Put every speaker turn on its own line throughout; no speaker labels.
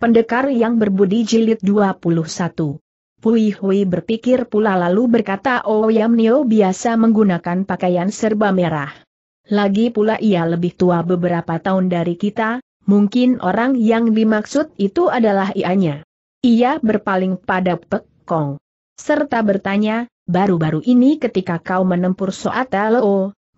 Pendekar yang berbudi jilid 21. Pui Hui berpikir pula lalu berkata Oh Yam Nio biasa menggunakan pakaian serba merah. Lagi pula ia lebih tua beberapa tahun dari kita, mungkin orang yang dimaksud itu adalah ianya. Ia berpaling pada Pek Kong. Serta bertanya, baru-baru ini ketika kau menempur Soat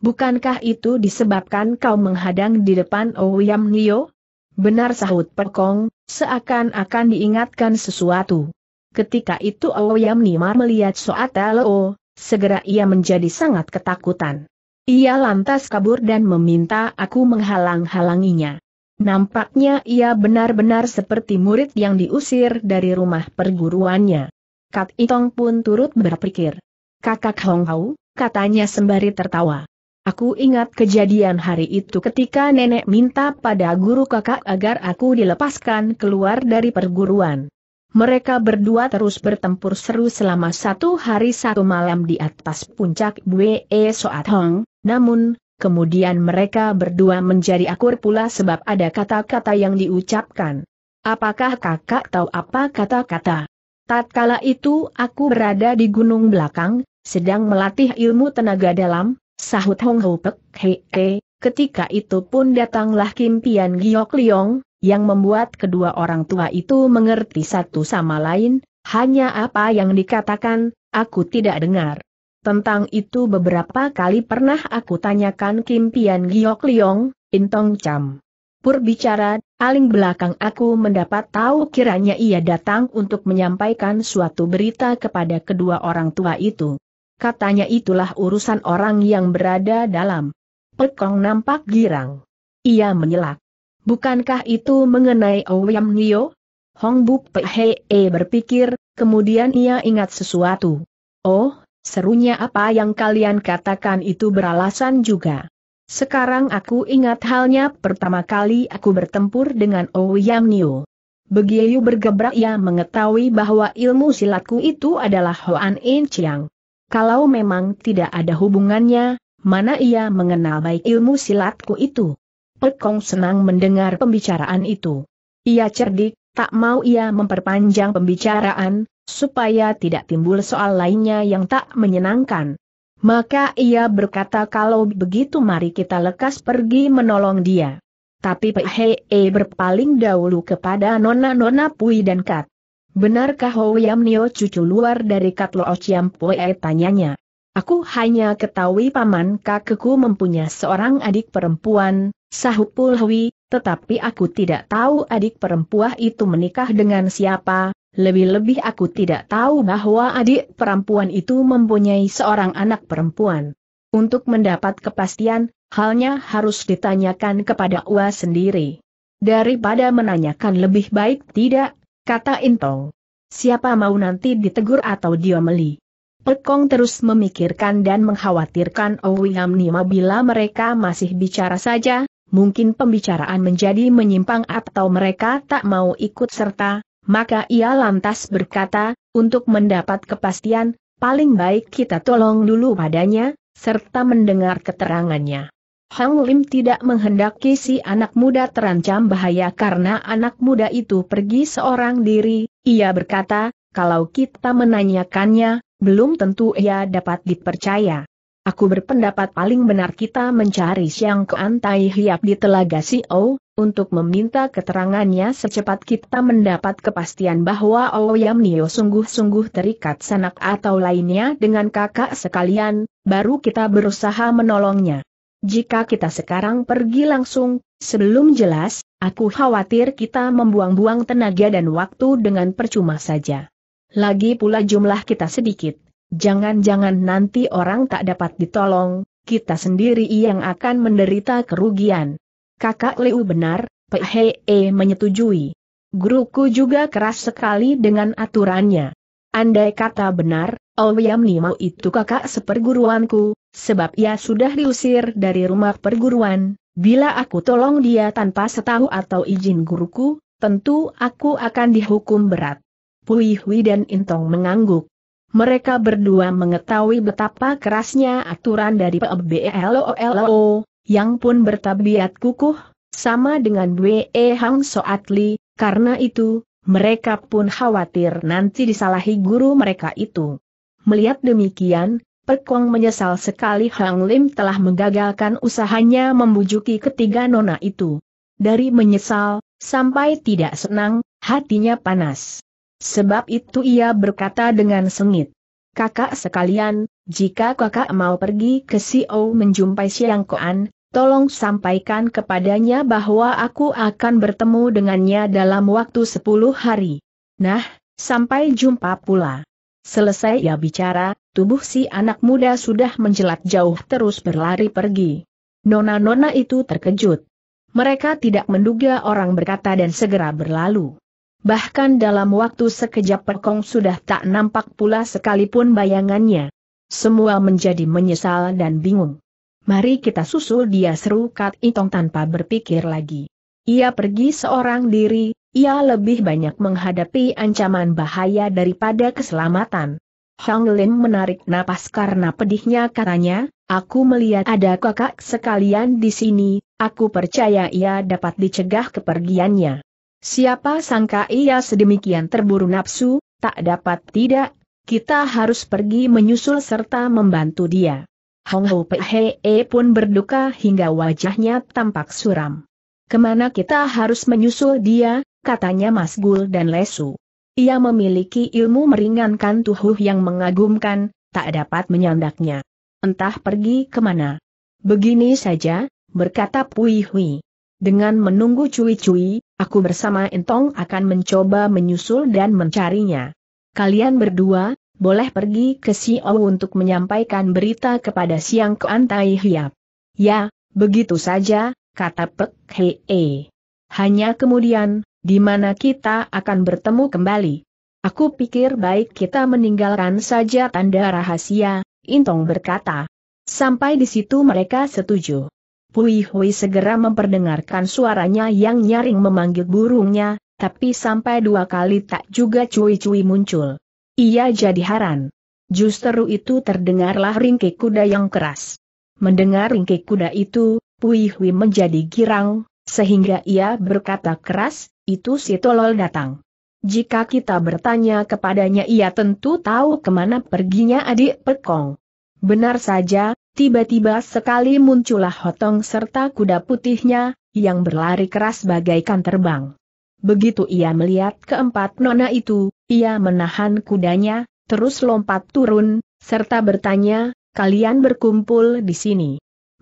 bukankah itu disebabkan kau menghadang di depan Oh Yam Nio? Benar sahut Perkong, seakan-akan diingatkan sesuatu. Ketika itu Ouyam Nimar melihat Soata Leo, segera ia menjadi sangat ketakutan. Ia lantas kabur dan meminta aku menghalang-halanginya. Nampaknya ia benar-benar seperti murid yang diusir dari rumah perguruannya. Kat Itong pun turut berpikir. Kakak Hong Hau, katanya sembari tertawa. Aku ingat kejadian hari itu ketika nenek minta pada guru kakak agar aku dilepaskan keluar dari perguruan. Mereka berdua terus bertempur seru selama satu hari satu malam di atas puncak Bue Soat Hong, namun, kemudian mereka berdua menjadi akur pula sebab ada kata-kata yang diucapkan. Apakah kakak tahu apa kata-kata? Tatkala itu aku berada di gunung belakang, sedang melatih ilmu tenaga dalam, sahut Hong Ho Pek Hei He, ketika itu pun datanglah Kim Pian Giok Liong, yang membuat kedua orang tua itu mengerti satu sama lain, hanya apa yang dikatakan, aku tidak dengar. Tentang itu beberapa kali pernah aku tanyakan Kim Pian Giok Liong, Intong Cham. Pur bicara, aling belakang aku mendapat tahu kiranya ia datang untuk menyampaikan suatu berita kepada kedua orang tua itu katanya itulah urusan orang yang berada dalam. Pekong nampak girang. Ia menyelak. Bukankah itu mengenai Ouyam Nio? Hong Buk Pehe e berpikir, kemudian ia ingat sesuatu. Oh, serunya apa yang kalian katakan itu beralasan juga. Sekarang aku ingat halnya pertama kali aku bertempur dengan Ouyam Nio. Begiyu bergebrak ia mengetahui bahwa ilmu silatku itu adalah Hoan In Chiang. Kalau memang tidak ada hubungannya, mana ia mengenal baik ilmu silatku itu? Pekong senang mendengar pembicaraan itu. Ia cerdik, tak mau ia memperpanjang pembicaraan, supaya tidak timbul soal lainnya yang tak menyenangkan. Maka ia berkata kalau begitu mari kita lekas pergi menolong dia. Tapi Pehee berpaling dahulu kepada Nona-Nona Pui dan Kat. Benarkah Ho Yam Nio cucu luar dari Katlo Ociam Poe tanyanya? Aku hanya ketahui paman kakekku mempunyai seorang adik perempuan, sahut Hui, tetapi aku tidak tahu adik perempuan itu menikah dengan siapa, lebih-lebih aku tidak tahu bahwa adik perempuan itu mempunyai seorang anak perempuan. Untuk mendapat kepastian, halnya harus ditanyakan kepada Ua sendiri. Daripada menanyakan lebih baik tidak, kata Intong. Siapa mau nanti ditegur atau diomeli. Pekong terus memikirkan dan mengkhawatirkan Owiam Nima bila mereka masih bicara saja, mungkin pembicaraan menjadi menyimpang atau mereka tak mau ikut serta, maka ia lantas berkata, untuk mendapat kepastian, paling baik kita tolong dulu padanya, serta mendengar keterangannya. Hang Lim tidak menghendaki si anak muda terancam bahaya karena anak muda itu pergi seorang diri, ia berkata, kalau kita menanyakannya, belum tentu ia dapat dipercaya. Aku berpendapat paling benar kita mencari Siang ke antai Hiap di Telaga Sio, untuk meminta keterangannya secepat kita mendapat kepastian bahwa Oyam Nio sungguh-sungguh terikat sanak atau lainnya dengan kakak sekalian, baru kita berusaha menolongnya. Jika kita sekarang pergi langsung, sebelum jelas, aku khawatir kita membuang-buang tenaga dan waktu dengan percuma saja. Lagi pula jumlah kita sedikit. Jangan-jangan nanti orang tak dapat ditolong, kita sendiri yang akan menderita kerugian. Kakak Liu benar, Phe e menyetujui. Guruku juga keras sekali dengan aturannya. Andai kata benar, Ouyam Limau itu kakak seperguruanku, sebab ia sudah diusir dari rumah perguruan, bila aku tolong dia tanpa setahu atau izin guruku, tentu aku akan dihukum berat. Pui Hui dan Intong mengangguk. Mereka berdua mengetahui betapa kerasnya aturan dari PBLOLO, e yang pun bertabiat kukuh, sama dengan Bwe e Hang Soatli. karena itu, mereka pun khawatir nanti disalahi guru mereka itu. Melihat demikian, Perkong menyesal sekali Hang Lim telah menggagalkan usahanya membujuki ketiga nona itu. Dari menyesal, sampai tidak senang, hatinya panas. Sebab itu ia berkata dengan sengit. Kakak sekalian, jika kakak mau pergi ke O menjumpai Siang Koan, tolong sampaikan kepadanya bahwa aku akan bertemu dengannya dalam waktu 10 hari. Nah, sampai jumpa pula. Selesai ia bicara, tubuh si anak muda sudah menjelat jauh terus berlari pergi. Nona-nona itu terkejut. Mereka tidak menduga orang berkata dan segera berlalu. Bahkan dalam waktu sekejap perkong sudah tak nampak pula sekalipun bayangannya. Semua menjadi menyesal dan bingung. Mari kita susul dia seru Kat Itong tanpa berpikir lagi. Ia pergi seorang diri, ia lebih banyak menghadapi ancaman bahaya daripada keselamatan. Hang Lin menarik napas karena pedihnya katanya, aku melihat ada kakak sekalian di sini, aku percaya ia dapat dicegah kepergiannya. Siapa sangka ia sedemikian terburu nafsu, tak dapat tidak, kita harus pergi menyusul serta membantu dia. Hong Ho Pehe pun berduka hingga wajahnya tampak suram. Kemana kita harus menyusul dia, katanya Mas Gul dan Lesu. Ia memiliki ilmu meringankan tubuh yang mengagumkan, tak dapat menyandaknya. Entah pergi kemana. Begini saja, berkata Pui Hui. Dengan menunggu Cui Cui, aku bersama Entong akan mencoba menyusul dan mencarinya. Kalian berdua, boleh pergi ke Xiao untuk menyampaikan berita kepada Siang Kuan Tai Hiap. Ya, begitu saja, kata Pek Hei. Hanya kemudian, di mana kita akan bertemu kembali. Aku pikir baik kita meninggalkan saja tanda rahasia, Intong berkata. Sampai di situ mereka setuju. Pui Hui segera memperdengarkan suaranya yang nyaring memanggil burungnya, tapi sampai dua kali tak juga cui-cui muncul. Ia jadi haran. Justru itu terdengarlah ringkik kuda yang keras. Mendengar ringkik kuda itu, Pui Hui menjadi girang, sehingga ia berkata keras, itu si tolol datang. Jika kita bertanya kepadanya ia tentu tahu kemana perginya adik Pekong. Benar saja, tiba-tiba sekali muncullah hotong serta kuda putihnya, yang berlari keras bagaikan terbang. Begitu ia melihat keempat nona itu, ia menahan kudanya, terus lompat turun, serta bertanya, kalian berkumpul di sini.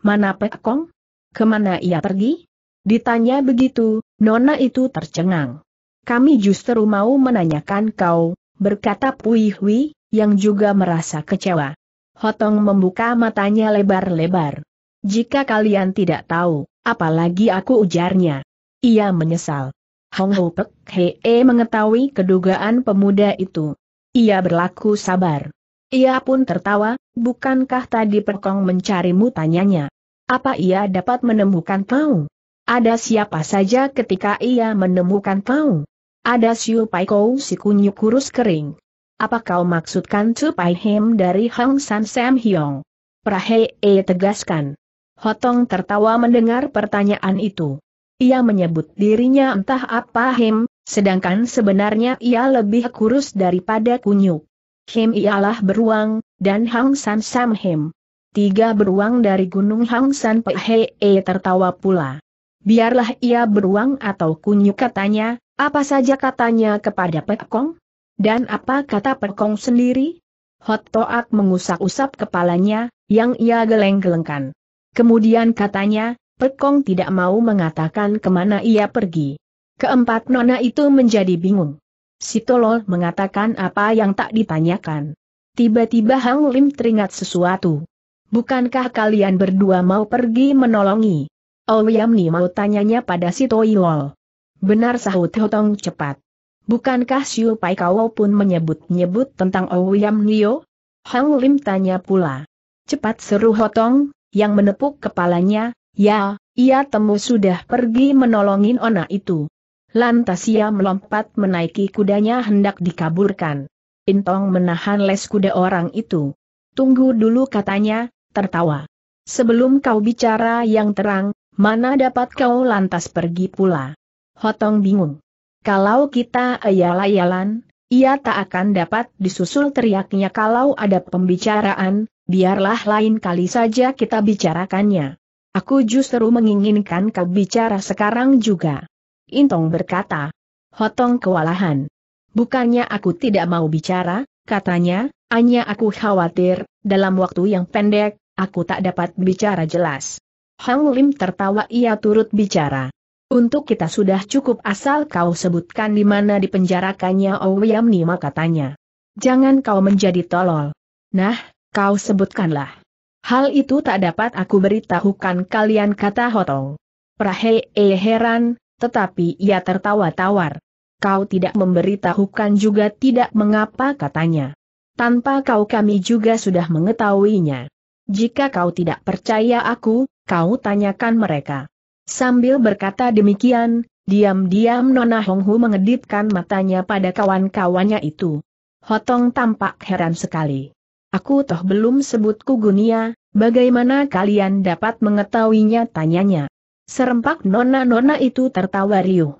Mana Pekong? Kemana ia pergi? Ditanya begitu, Nona itu tercengang. Kami justru mau menanyakan kau, berkata Pui Hui, yang juga merasa kecewa. Hotong membuka matanya lebar-lebar. Jika kalian tidak tahu, apalagi aku ujarnya. Ia menyesal. Hong Ho Pek Hee mengetahui kedugaan pemuda itu. Ia berlaku sabar. Ia pun tertawa, bukankah tadi Perkong mencarimu tanyanya? Apa ia dapat menemukan kau? Ada siapa saja ketika ia menemukan kau? Ada Siu Pai Kou si kunyuk kurus kering. Apa kau maksudkan Su Pai Hem dari Hang San Sam Hyong? Prahee tegaskan. Hotong tertawa mendengar pertanyaan itu. Ia menyebut dirinya entah apa Hem, sedangkan sebenarnya ia lebih kurus daripada kunyuk. Hem ialah beruang, dan Hang San Sam Hem. Tiga beruang dari Gunung Hang San Pehee tertawa pula. Biarlah ia beruang atau kunyuk katanya, apa saja katanya kepada Pekong? Dan apa kata Pekong sendiri? Hot Toat mengusap-usap kepalanya, yang ia geleng-gelengkan. Kemudian katanya, Pekong tidak mau mengatakan kemana ia pergi. Keempat nona itu menjadi bingung. Si Tolol mengatakan apa yang tak ditanyakan. Tiba-tiba Hang Lim teringat sesuatu. Bukankah kalian berdua mau pergi menolongi? ni oh iya, mau tanyanya pada si Toilol. Benar sahut Hotong cepat. Bukankah Siu Pai Kau pun menyebut-nyebut tentang Ouyam oh Nio? Hang Lim tanya pula. Cepat seru Hotong, yang menepuk kepalanya, ya, ia temu sudah pergi menolongin ona itu. Lantas ia melompat menaiki kudanya hendak dikaburkan. Intong menahan les kuda orang itu. Tunggu dulu katanya, tertawa. Sebelum kau bicara yang terang, Mana dapat kau lantas pergi pula? Hotong bingung. Kalau kita ayal-ayalan, ia tak akan dapat disusul teriaknya kalau ada pembicaraan, biarlah lain kali saja kita bicarakannya. Aku justru menginginkan kau bicara sekarang juga. Intong berkata. Hotong kewalahan. Bukannya aku tidak mau bicara, katanya, hanya aku khawatir, dalam waktu yang pendek, aku tak dapat bicara jelas. Hang Lim tertawa ia turut bicara. Untuk kita sudah cukup asal kau sebutkan di mana dipenjarakannya Ouyam oh Nima katanya. Jangan kau menjadi tolol. Nah, kau sebutkanlah. Hal itu tak dapat aku beritahukan kalian kata Hotong. Prahe eh heran, tetapi ia tertawa tawar. Kau tidak memberitahukan juga tidak mengapa katanya. Tanpa kau kami juga sudah mengetahuinya. Jika kau tidak percaya aku, kau tanyakan mereka. Sambil berkata demikian, diam-diam Nona Honghu mengedipkan matanya pada kawan-kawannya itu. Hotong tampak heran sekali. Aku toh belum sebut kugunia, bagaimana kalian dapat mengetahuinya tanyanya. Serempak nona-nona itu tertawa riuh.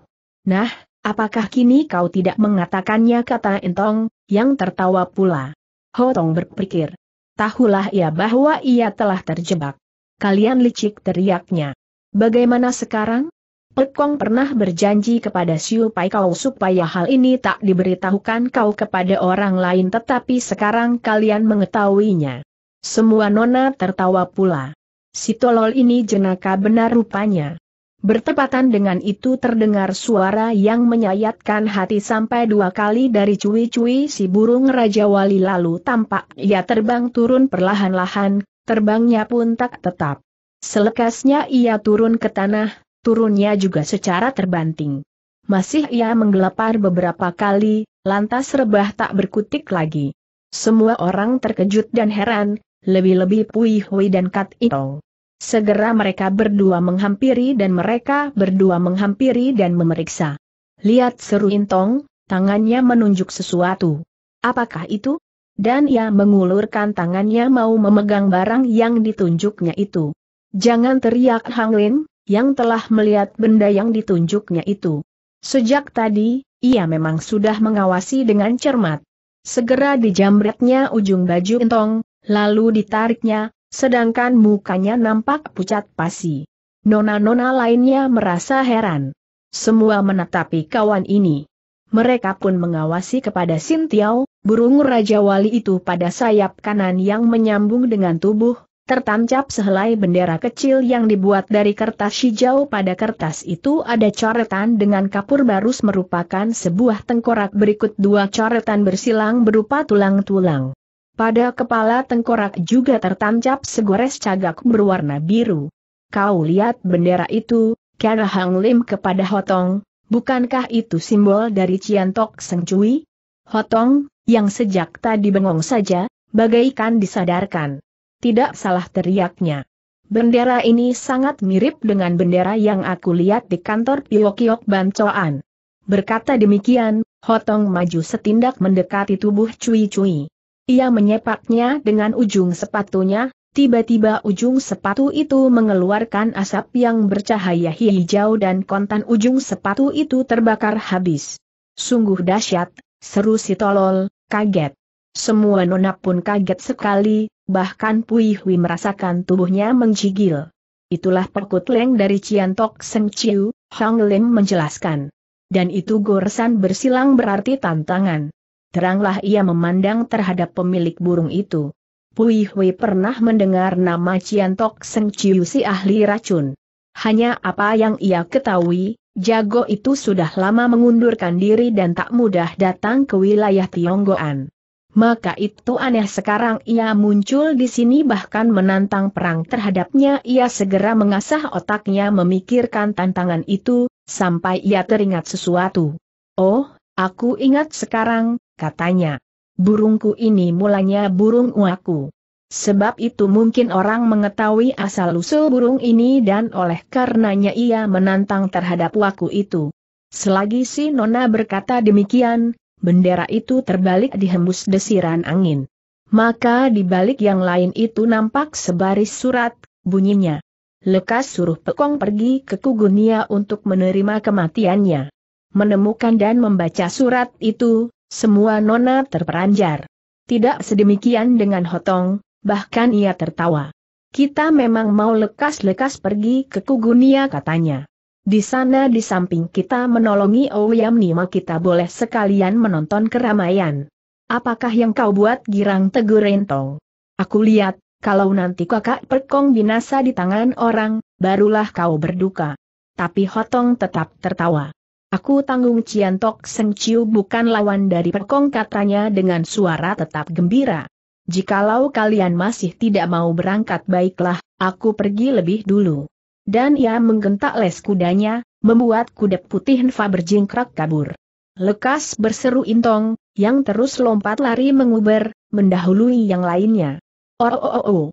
Nah, apakah kini kau tidak mengatakannya kata Entong, yang tertawa pula. Hotong berpikir. Tahulah ia bahwa ia telah terjebak. Kalian licik teriaknya. Bagaimana sekarang? Pekong pernah berjanji kepada Siu Pai kau supaya hal ini tak diberitahukan kau kepada orang lain tetapi sekarang kalian mengetahuinya. Semua nona tertawa pula. Si tolol ini jenaka benar rupanya. Bertepatan dengan itu terdengar suara yang menyayatkan hati sampai dua kali dari cuwi-cuwi si burung Raja Wali lalu tampak ia terbang turun perlahan-lahan terbangnya pun tak tetap. Selekasnya ia turun ke tanah, turunnya juga secara terbanting. Masih ia menggelepar beberapa kali, lantas rebah tak berkutik lagi. Semua orang terkejut dan heran, lebih-lebih Pui Hui dan Kat Ito. Segera mereka berdua menghampiri dan mereka berdua menghampiri dan memeriksa. Lihat seru Intong, tangannya menunjuk sesuatu. Apakah itu? dan ia mengulurkan tangannya mau memegang barang yang ditunjuknya itu. Jangan teriak Hang Lin, yang telah melihat benda yang ditunjuknya itu. Sejak tadi, ia memang sudah mengawasi dengan cermat. Segera dijamretnya ujung baju entong, lalu ditariknya, sedangkan mukanya nampak pucat pasi. Nona-nona lainnya merasa heran. Semua menatapi kawan ini. Mereka pun mengawasi kepada Sintiau, burung Raja Wali itu pada sayap kanan yang menyambung dengan tubuh, tertancap sehelai bendera kecil yang dibuat dari kertas hijau pada kertas itu ada coretan dengan kapur barus merupakan sebuah tengkorak berikut dua coretan bersilang berupa tulang-tulang. Pada kepala tengkorak juga tertancap segores cagak berwarna biru. Kau lihat bendera itu, kata Hang Lim kepada Hotong, Bukankah itu simbol dari Ciantok Seng Cui? Hotong, yang sejak tadi bengong saja, bagaikan disadarkan. Tidak salah teriaknya. Bendera ini sangat mirip dengan bendera yang aku lihat di kantor Piyokiok Bancoan. Berkata demikian, Hotong maju setindak mendekati tubuh Cui Cui. Ia menyepaknya dengan ujung sepatunya, Tiba-tiba ujung sepatu itu mengeluarkan asap yang bercahaya hijau dan kontan ujung sepatu itu terbakar habis. Sungguh dahsyat, seru si tolol, kaget. Semua nona pun kaget sekali, bahkan Pui Hui merasakan tubuhnya menggigil. Itulah perkut leng dari Ciantok Seng Chiu, Hang Lim menjelaskan. Dan itu goresan bersilang berarti tantangan. Teranglah ia memandang terhadap pemilik burung itu. Hui Hui pernah mendengar nama Cian Tok Seng Chiu si ahli racun. Hanya apa yang ia ketahui, jago itu sudah lama mengundurkan diri dan tak mudah datang ke wilayah Tionggoan. Maka itu aneh sekarang ia muncul di sini bahkan menantang perang terhadapnya ia segera mengasah otaknya memikirkan tantangan itu, sampai ia teringat sesuatu. Oh, aku ingat sekarang, katanya burungku ini mulanya burung uaku. Sebab itu mungkin orang mengetahui asal-usul burung ini dan oleh karenanya ia menantang terhadap waku itu. Selagi si Nona berkata demikian, bendera itu terbalik dihembus desiran angin. Maka di balik yang lain itu nampak sebaris surat, bunyinya. Lekas suruh Pekong pergi ke Kugunia untuk menerima kematiannya. Menemukan dan membaca surat itu, semua nona terperanjar. Tidak sedemikian dengan Hotong, bahkan ia tertawa. Kita memang mau lekas-lekas pergi ke Kugunia katanya. Di sana di samping kita menolongi Ouyam Nima kita boleh sekalian menonton keramaian. Apakah yang kau buat girang tegur Rentong? Aku lihat, kalau nanti kakak perkong binasa di tangan orang, barulah kau berduka. Tapi Hotong tetap tertawa. Aku tanggung Cian Tok Seng Chiu bukan lawan dari Perkong katanya dengan suara tetap gembira. Jikalau kalian masih tidak mau berangkat baiklah, aku pergi lebih dulu. Dan ia menggentak les kudanya, membuat kuda putih Nfa berjingkrak kabur. Lekas berseru Intong, yang terus lompat lari menguber, mendahului yang lainnya. Oh oh oh oh.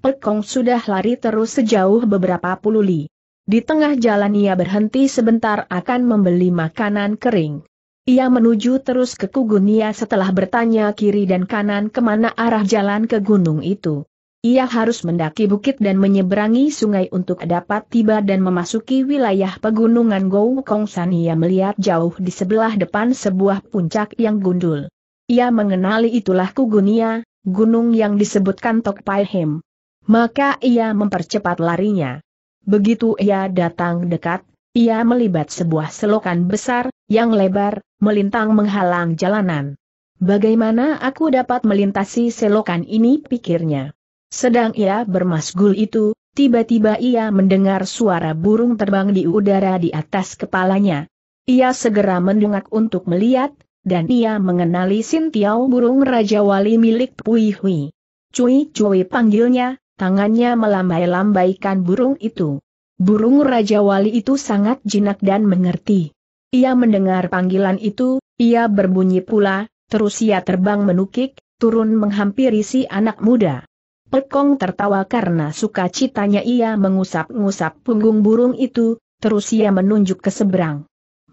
Perkong sudah lari terus sejauh beberapa puluh li. Di tengah jalan ia berhenti sebentar akan membeli makanan kering. Ia menuju terus ke Kugunia setelah bertanya kiri dan kanan kemana arah jalan ke gunung itu. Ia harus mendaki bukit dan menyeberangi sungai untuk dapat tiba dan memasuki wilayah pegunungan Gou Kongsan ia melihat jauh di sebelah depan sebuah puncak yang gundul. Ia mengenali itulah Kugunia, gunung yang disebutkan Tok Hem. Maka ia mempercepat larinya. Begitu ia datang dekat, ia melibat sebuah selokan besar, yang lebar, melintang menghalang jalanan. Bagaimana aku dapat melintasi selokan ini pikirnya. Sedang ia bermasgul itu, tiba-tiba ia mendengar suara burung terbang di udara di atas kepalanya. Ia segera mendongak untuk melihat, dan ia mengenali Sintiau burung Raja Wali milik Pui Hui. Cui Cui panggilnya, Tangannya melambai-lambaikan burung itu. Burung Raja Wali itu sangat jinak dan mengerti. Ia mendengar panggilan itu, ia berbunyi pula, terus ia terbang menukik, turun menghampiri si anak muda. Pekong tertawa karena sukacitanya ia mengusap-ngusap punggung burung itu, terus ia menunjuk ke seberang.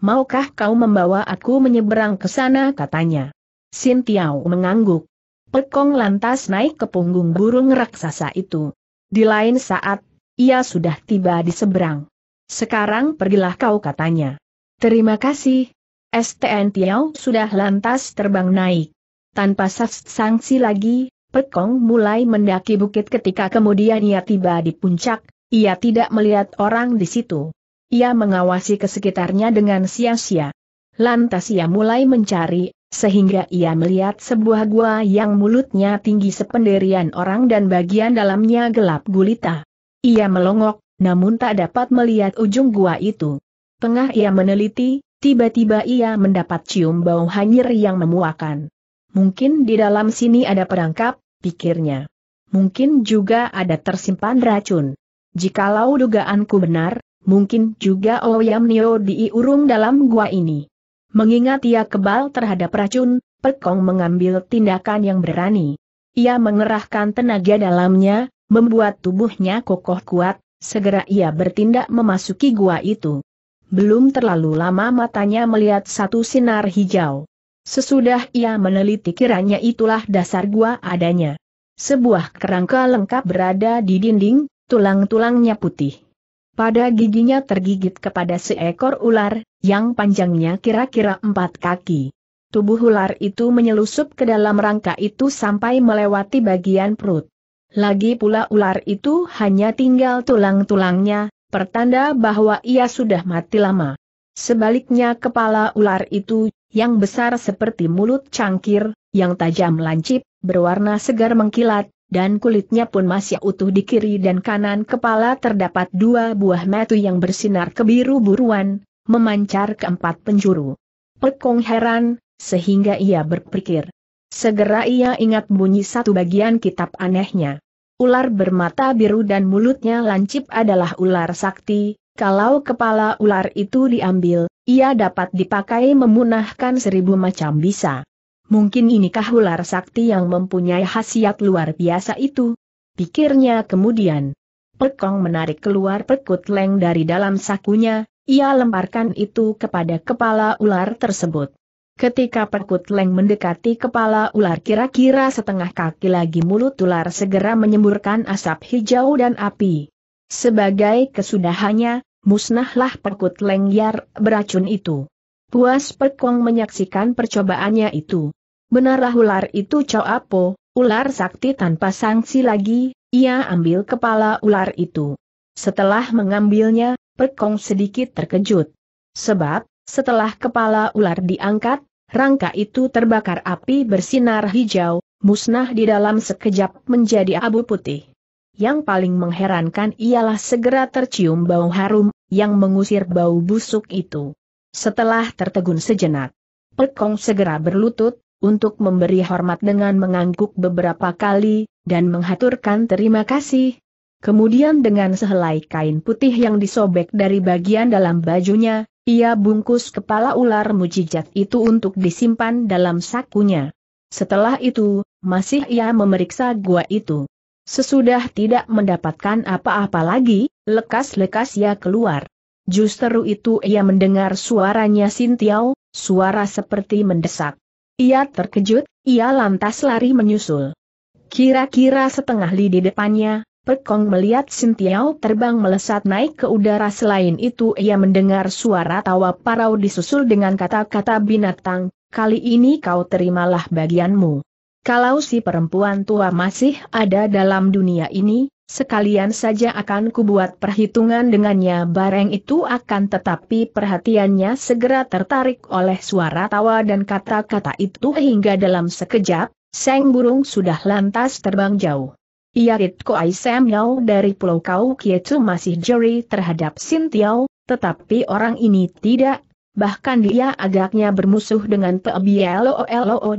Maukah kau membawa aku menyeberang ke sana katanya. Sintiau mengangguk. Pekong lantas naik ke punggung burung raksasa itu. Di lain saat, ia sudah tiba di seberang. Sekarang pergilah kau katanya. Terima kasih. STN Tiao sudah lantas terbang naik. Tanpa sanksi lagi, Pekong mulai mendaki bukit ketika kemudian ia tiba di puncak, ia tidak melihat orang di situ. Ia mengawasi ke sekitarnya dengan sia-sia. Lantas ia mulai mencari sehingga ia melihat sebuah gua yang mulutnya tinggi sependerian orang dan bagian dalamnya gelap gulita. Ia melongok, namun tak dapat melihat ujung gua itu. Tengah ia meneliti, tiba-tiba ia mendapat cium bau hanyir yang memuakan. Mungkin di dalam sini ada perangkap, pikirnya. Mungkin juga ada tersimpan racun. Jikalau dugaanku benar, mungkin juga Oyam Nio diurung dalam gua ini. Mengingat ia kebal terhadap racun, Pekong mengambil tindakan yang berani. Ia mengerahkan tenaga dalamnya, membuat tubuhnya kokoh kuat, segera ia bertindak memasuki gua itu. Belum terlalu lama matanya melihat satu sinar hijau. Sesudah ia meneliti kiranya itulah dasar gua adanya. Sebuah kerangka lengkap berada di dinding, tulang-tulangnya putih. Pada giginya tergigit kepada seekor ular, yang panjangnya kira-kira empat kaki. Tubuh ular itu menyelusup ke dalam rangka itu sampai melewati bagian perut. Lagi pula ular itu hanya tinggal tulang-tulangnya, pertanda bahwa ia sudah mati lama. Sebaliknya kepala ular itu, yang besar seperti mulut cangkir, yang tajam lancip, berwarna segar mengkilat, dan kulitnya pun masih utuh di kiri dan kanan kepala terdapat dua buah metu yang bersinar kebiru-buruan, memancar keempat penjuru. Pekong heran, sehingga ia berpikir. Segera ia ingat bunyi satu bagian kitab anehnya. Ular bermata biru dan mulutnya lancip adalah ular sakti, kalau kepala ular itu diambil, ia dapat dipakai memunahkan seribu macam bisa. Mungkin inikah ular sakti yang mempunyai khasiat luar biasa itu? Pikirnya kemudian. Pekong menarik keluar pekut leng dari dalam sakunya, ia lemparkan itu kepada kepala ular tersebut. Ketika perkut leng mendekati kepala ular kira-kira setengah kaki lagi mulut ular segera menyemburkan asap hijau dan api. Sebagai kesudahannya, musnahlah perkut leng yar beracun itu. Puas Pekong menyaksikan percobaannya itu. Benarlah ular itu Coapo, ular sakti tanpa sanksi lagi, ia ambil kepala ular itu. Setelah mengambilnya, Pekong sedikit terkejut. Sebab, setelah kepala ular diangkat, rangka itu terbakar api bersinar hijau, musnah di dalam sekejap menjadi abu putih. Yang paling mengherankan ialah segera tercium bau harum, yang mengusir bau busuk itu. Setelah tertegun sejenak, Pekong segera berlutut, untuk memberi hormat dengan mengangguk beberapa kali, dan menghaturkan terima kasih. Kemudian dengan sehelai kain putih yang disobek dari bagian dalam bajunya, ia bungkus kepala ular mujijat itu untuk disimpan dalam sakunya. Setelah itu, masih ia memeriksa gua itu. Sesudah tidak mendapatkan apa-apa lagi, lekas-lekas ia keluar. Justru itu ia mendengar suaranya Sintiau, suara seperti mendesak. Ia terkejut, ia lantas lari menyusul. Kira-kira setengah li di depannya, Pekong melihat Sintiau terbang melesat naik ke udara selain itu ia mendengar suara tawa parau disusul dengan kata-kata binatang, kali ini kau terimalah bagianmu. Kalau si perempuan tua masih ada dalam dunia ini, Sekalian saja akan kubuat perhitungan dengannya bareng itu akan tetapi perhatiannya segera tertarik oleh suara tawa dan kata-kata itu hingga dalam sekejap, Seng Burung sudah lantas terbang jauh. Ia ritko Aisem yau dari Pulau Kau Kietu masih jeri terhadap Sin tetapi orang ini tidak, bahkan dia agaknya bermusuh dengan Pebieloo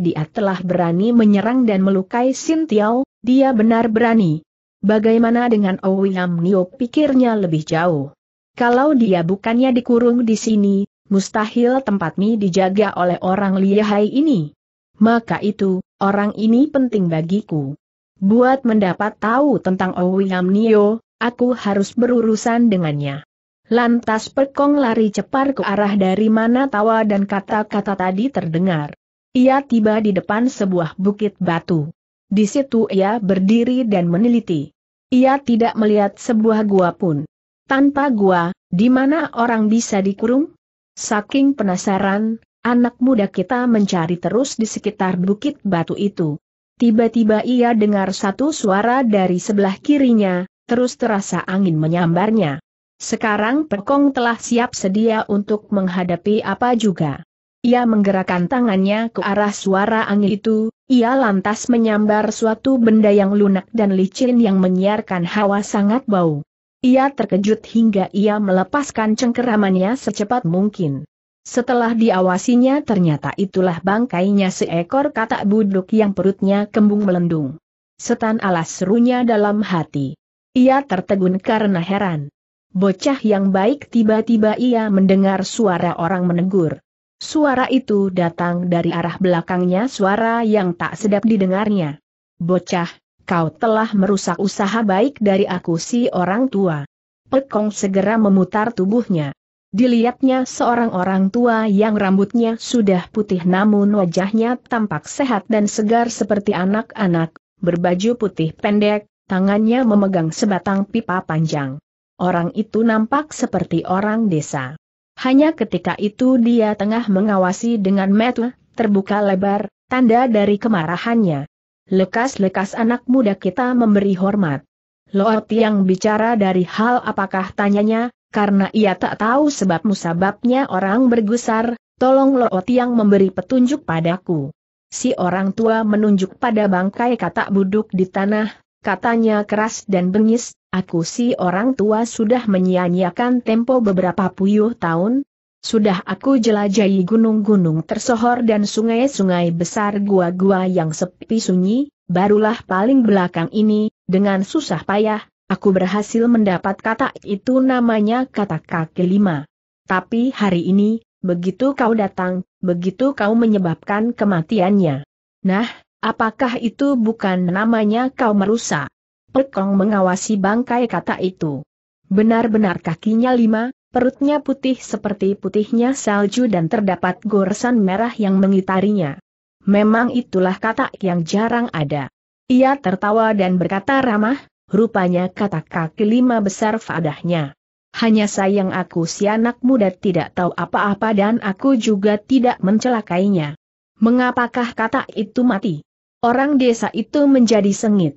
dia telah berani menyerang dan melukai Sin dia benar berani Bagaimana dengan Owiam Nio pikirnya lebih jauh. Kalau dia bukannya dikurung di sini, mustahil tempatnya dijaga oleh orang lihai ini. Maka itu, orang ini penting bagiku. Buat mendapat tahu tentang Owiam Nio, aku harus berurusan dengannya. Lantas Pekong lari cepat ke arah dari mana tawa dan kata-kata tadi terdengar. Ia tiba di depan sebuah bukit batu. Di situ ia berdiri dan meneliti. Ia tidak melihat sebuah gua pun. Tanpa gua, di mana orang bisa dikurung? Saking penasaran, anak muda kita mencari terus di sekitar bukit batu itu. Tiba-tiba ia dengar satu suara dari sebelah kirinya, terus terasa angin menyambarnya. Sekarang Pekong telah siap sedia untuk menghadapi apa juga. Ia menggerakkan tangannya ke arah suara angin itu, ia lantas menyambar suatu benda yang lunak dan licin yang menyiarkan hawa sangat bau. Ia terkejut hingga ia melepaskan cengkeramannya secepat mungkin. Setelah diawasinya ternyata itulah bangkainya seekor katak buduk yang perutnya kembung melendung. Setan alas serunya dalam hati. Ia tertegun karena heran. Bocah yang baik tiba-tiba ia mendengar suara orang menegur. Suara itu datang dari arah belakangnya suara yang tak sedap didengarnya. Bocah, kau telah merusak usaha baik dari aku si orang tua. Pekong segera memutar tubuhnya. Dilihatnya seorang orang tua yang rambutnya sudah putih namun wajahnya tampak sehat dan segar seperti anak-anak, berbaju putih pendek, tangannya memegang sebatang pipa panjang. Orang itu nampak seperti orang desa. Hanya ketika itu dia tengah mengawasi dengan metu, terbuka lebar, tanda dari kemarahannya. Lekas-lekas anak muda kita memberi hormat. Loat yang bicara dari hal apakah tanyanya, karena ia tak tahu sebab musababnya orang bergusar, tolong Loat yang memberi petunjuk padaku. Si orang tua menunjuk pada bangkai katak buduk di tanah, katanya keras dan bengis, Aku si orang tua sudah menyia-nyiakan tempo beberapa puyuh tahun. Sudah aku jelajahi gunung-gunung tersohor dan sungai-sungai besar gua-gua yang sepi sunyi, barulah paling belakang ini, dengan susah payah, aku berhasil mendapat kata itu namanya kata kaki lima. Tapi hari ini, begitu kau datang, begitu kau menyebabkan kematiannya. Nah, apakah itu bukan namanya kau merusak? Pekong mengawasi bangkai kata itu. Benar-benar kakinya lima, perutnya putih seperti putihnya salju dan terdapat goresan merah yang mengitarinya. Memang itulah kata yang jarang ada. Ia tertawa dan berkata ramah, rupanya kata kaki lima besar fadahnya. Hanya sayang aku si anak muda tidak tahu apa-apa dan aku juga tidak mencelakainya. Mengapakah kata itu mati? Orang desa itu menjadi sengit.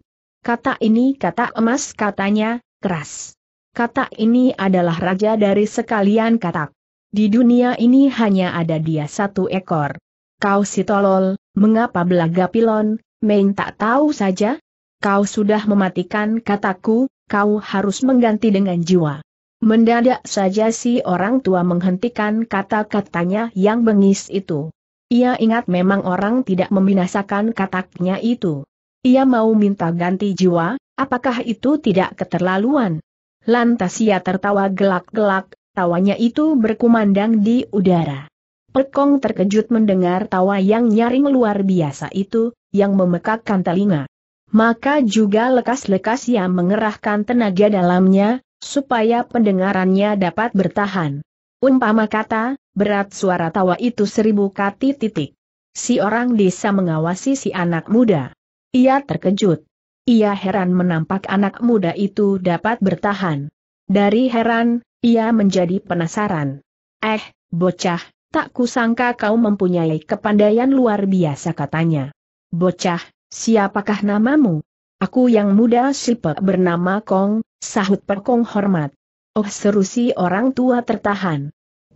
Kata ini kata emas katanya, keras. Kata ini adalah raja dari sekalian katak. Di dunia ini hanya ada dia satu ekor. Kau si tolol, mengapa belaga pilon, main tak tahu saja? Kau sudah mematikan kataku, kau harus mengganti dengan jiwa. Mendadak saja si orang tua menghentikan kata-katanya yang bengis itu. Ia ingat memang orang tidak membinasakan kataknya itu. Ia mau minta ganti jiwa, apakah itu tidak keterlaluan? Lantas ia tertawa gelak-gelak, tawanya itu berkumandang di udara. Pekong terkejut mendengar tawa yang nyaring luar biasa itu, yang memekakkan telinga. Maka juga lekas-lekas ia mengerahkan tenaga dalamnya, supaya pendengarannya dapat bertahan. Umpama kata, berat suara tawa itu seribu kati titik. Si orang desa mengawasi si anak muda. Ia terkejut. Ia heran menampak anak muda itu dapat bertahan. Dari heran, ia menjadi penasaran. Eh, bocah, tak kusangka kau mempunyai kepandaian luar biasa katanya. Bocah, siapakah namamu? Aku yang muda Sipe bernama Kong, sahut Perkong hormat. Oh seru si orang tua tertahan.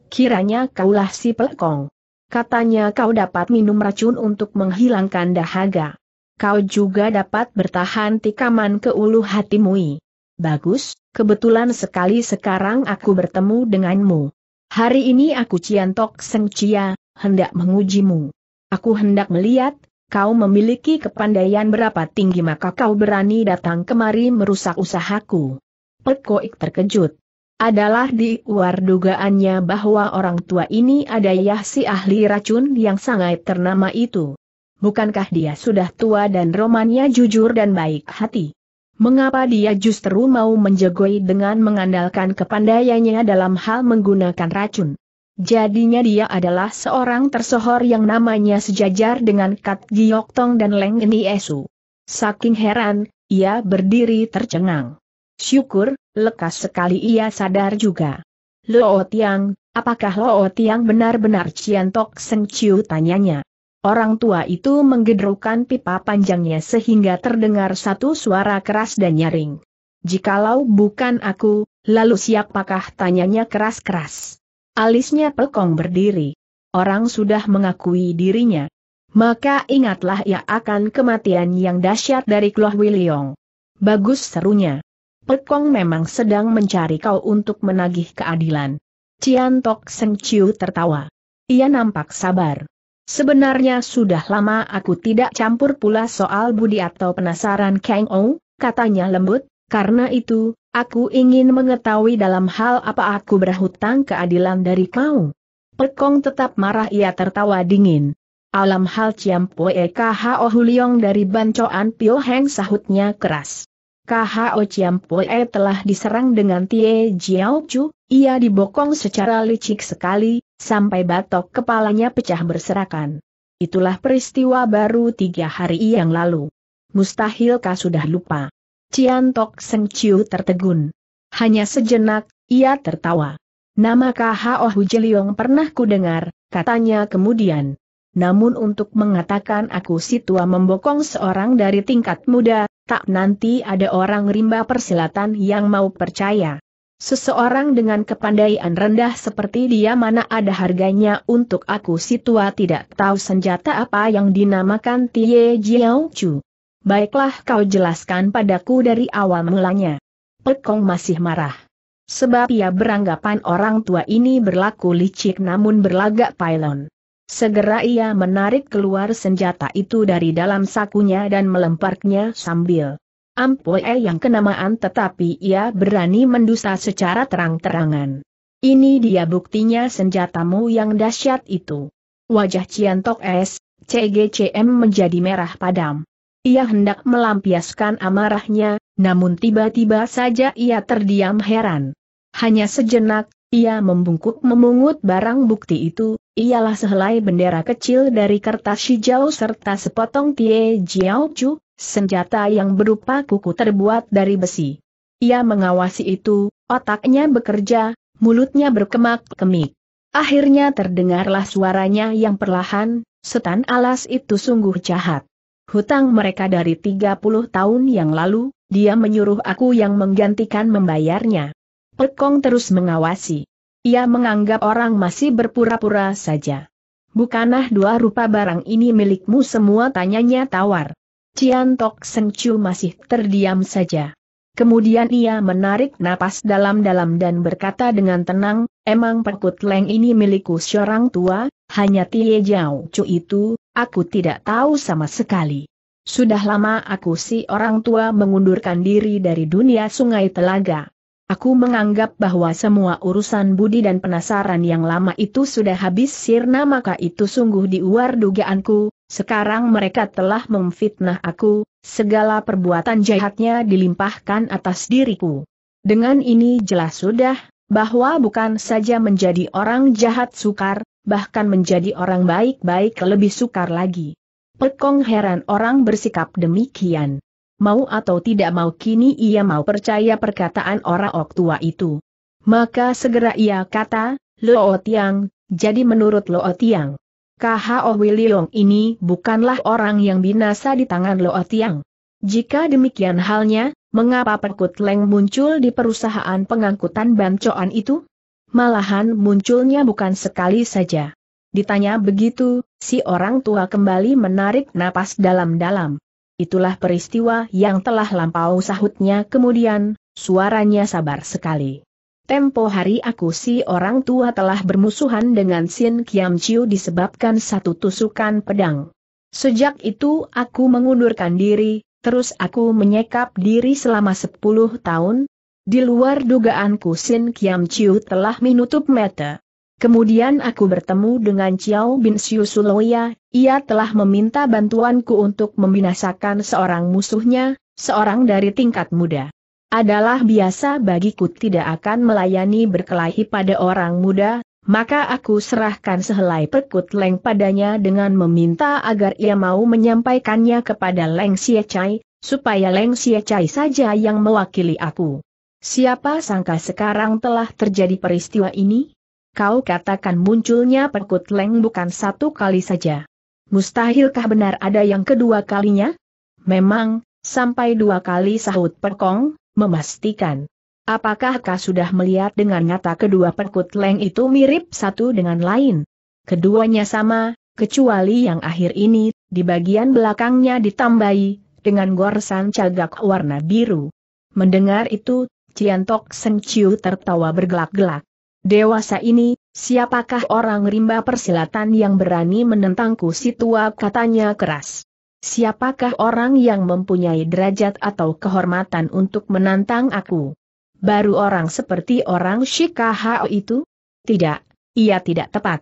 Kiranya kaulah si Kong. Katanya kau dapat minum racun untuk menghilangkan dahaga kau juga dapat bertahan tikaman ke ulu hatimu. Bagus, kebetulan sekali sekarang aku bertemu denganmu. Hari ini aku Ciantok Seng Cia, hendak mengujimu. Aku hendak melihat, kau memiliki kepandaian berapa tinggi maka kau berani datang kemari merusak usahaku. Pekoik terkejut. Adalah di luar dugaannya bahwa orang tua ini ada Yahsi ahli racun yang sangat ternama itu. Bukankah dia sudah tua dan romannya jujur dan baik hati? Mengapa dia justru mau menjegoi dengan mengandalkan kepandaiannya dalam hal menggunakan racun? Jadinya dia adalah seorang tersohor yang namanya sejajar dengan Kat Giok Tong dan Leng Ni Esu. Saking heran, ia berdiri tercengang. Syukur, lekas sekali ia sadar juga. Lo Tiang, apakah Lo Tiang benar-benar Cian Tok Seng Chiu tanyanya. Orang tua itu menggedrukan pipa panjangnya sehingga terdengar satu suara keras dan nyaring. Jikalau bukan aku, lalu siapakah tanyanya keras-keras? Alisnya pekong berdiri. Orang sudah mengakui dirinya. Maka ingatlah ia akan kematian yang dahsyat dari Kloh Wiliong. Bagus serunya. Pekong memang sedang mencari kau untuk menagih keadilan. Ciantok Tok Seng Chiu tertawa. Ia nampak sabar. Sebenarnya sudah lama aku tidak campur pula soal budi atau penasaran Kang Ou, katanya lembut, karena itu, aku ingin mengetahui dalam hal apa aku berhutang keadilan dari kau. Pekong tetap marah ia tertawa dingin. Alam hal Ciam Pue KHO Huliong dari Bancoan Pio Heng sahutnya keras. KHO Ciam Pue telah diserang dengan Tie Jiao Chu, ia dibokong secara licik sekali, sampai batok kepalanya pecah berserakan. Itulah peristiwa baru tiga hari yang lalu. Mustahilkah sudah lupa? Cian Tok Seng Chiu tertegun. Hanya sejenak, ia tertawa. Nama KHO oh Hujeliong pernah kudengar, katanya kemudian. Namun untuk mengatakan aku si tua membokong seorang dari tingkat muda, tak nanti ada orang rimba persilatan yang mau percaya. Seseorang dengan kepandaian rendah seperti dia mana ada harganya untuk aku si tua tidak tahu senjata apa yang dinamakan Tie Jiao Chu. Baiklah kau jelaskan padaku dari awal mulanya. Pekong masih marah. Sebab ia beranggapan orang tua ini berlaku licik namun berlagak pailon. Segera ia menarik keluar senjata itu dari dalam sakunya dan melemparknya sambil Ampoe yang kenamaan tetapi ia berani mendusta secara terang-terangan. Ini dia buktinya senjatamu yang dahsyat itu. Wajah Ciantok S, CGCM menjadi merah padam. Ia hendak melampiaskan amarahnya, namun tiba-tiba saja ia terdiam heran. Hanya sejenak, ia membungkuk memungut barang bukti itu, ialah sehelai bendera kecil dari kertas hijau serta sepotong tie jiao chu, senjata yang berupa kuku terbuat dari besi. Ia mengawasi itu, otaknya bekerja, mulutnya berkemak-kemik. Akhirnya terdengarlah suaranya yang perlahan, setan alas itu sungguh jahat. Hutang mereka dari 30 tahun yang lalu, dia menyuruh aku yang menggantikan membayarnya. Pekong terus mengawasi. Ia menganggap orang masih berpura-pura saja. Bukanlah dua rupa barang ini milikmu semua tanyanya tawar. Cian Tok Seng Chu masih terdiam saja. Kemudian ia menarik napas dalam-dalam dan berkata dengan tenang, emang perkut leng ini milikku seorang tua, hanya Tie Jiao Chu itu, aku tidak tahu sama sekali. Sudah lama aku si orang tua mengundurkan diri dari dunia sungai telaga. Aku menganggap bahwa semua urusan budi dan penasaran yang lama itu sudah habis sirna maka itu sungguh di luar dugaanku, sekarang mereka telah memfitnah aku, segala perbuatan jahatnya dilimpahkan atas diriku. Dengan ini jelas sudah, bahwa bukan saja menjadi orang jahat sukar, bahkan menjadi orang baik-baik lebih sukar lagi. Pekong heran orang bersikap demikian. Mau atau tidak mau kini ia mau percaya perkataan orang ok tua itu. Maka segera ia kata, Lo Tiang, jadi menurut Lo Tiang, KHO Wiliong ini bukanlah orang yang binasa di tangan Lo Tiang. Jika demikian halnya, mengapa Perkut Leng muncul di perusahaan pengangkutan bancoan itu? Malahan munculnya bukan sekali saja. Ditanya begitu, si orang tua kembali menarik napas dalam-dalam. Itulah peristiwa yang telah lampau sahutnya kemudian, suaranya sabar sekali. Tempo hari aku si orang tua telah bermusuhan dengan Sin Kiam Chiu disebabkan satu tusukan pedang. Sejak itu aku mengundurkan diri, terus aku menyekap diri selama 10 tahun. Di luar dugaanku Sin Kiam Chiu telah menutup mata. Kemudian aku bertemu dengan Chiao Bin Siu Suloya, ia telah meminta bantuanku untuk membinasakan seorang musuhnya, seorang dari tingkat muda adalah biasa bagiku tidak akan melayani berkelahi pada orang muda, maka aku serahkan sehelai perkut Leng padanya dengan meminta agar ia mau menyampaikannya kepada Leng Siecai, supaya Leng Siecai saja yang mewakili aku. Siapa sangka sekarang telah terjadi peristiwa ini? Kau katakan munculnya perkut Leng bukan satu kali saja. Mustahilkah benar ada yang kedua kalinya? Memang, sampai dua kali sahut perkong, memastikan. Apakah kau sudah melihat dengan nyata kedua perkut leng itu mirip satu dengan lain? Keduanya sama, kecuali yang akhir ini, di bagian belakangnya ditambahi, dengan goresan cagak warna biru. Mendengar itu, Ciantok Senciu tertawa bergelak-gelak. Dewasa ini, siapakah orang rimba persilatan yang berani menentangku si tua katanya keras. Siapakah orang yang mempunyai derajat atau kehormatan untuk menantang aku? Baru orang seperti orang Shikahao itu? Tidak, ia tidak tepat.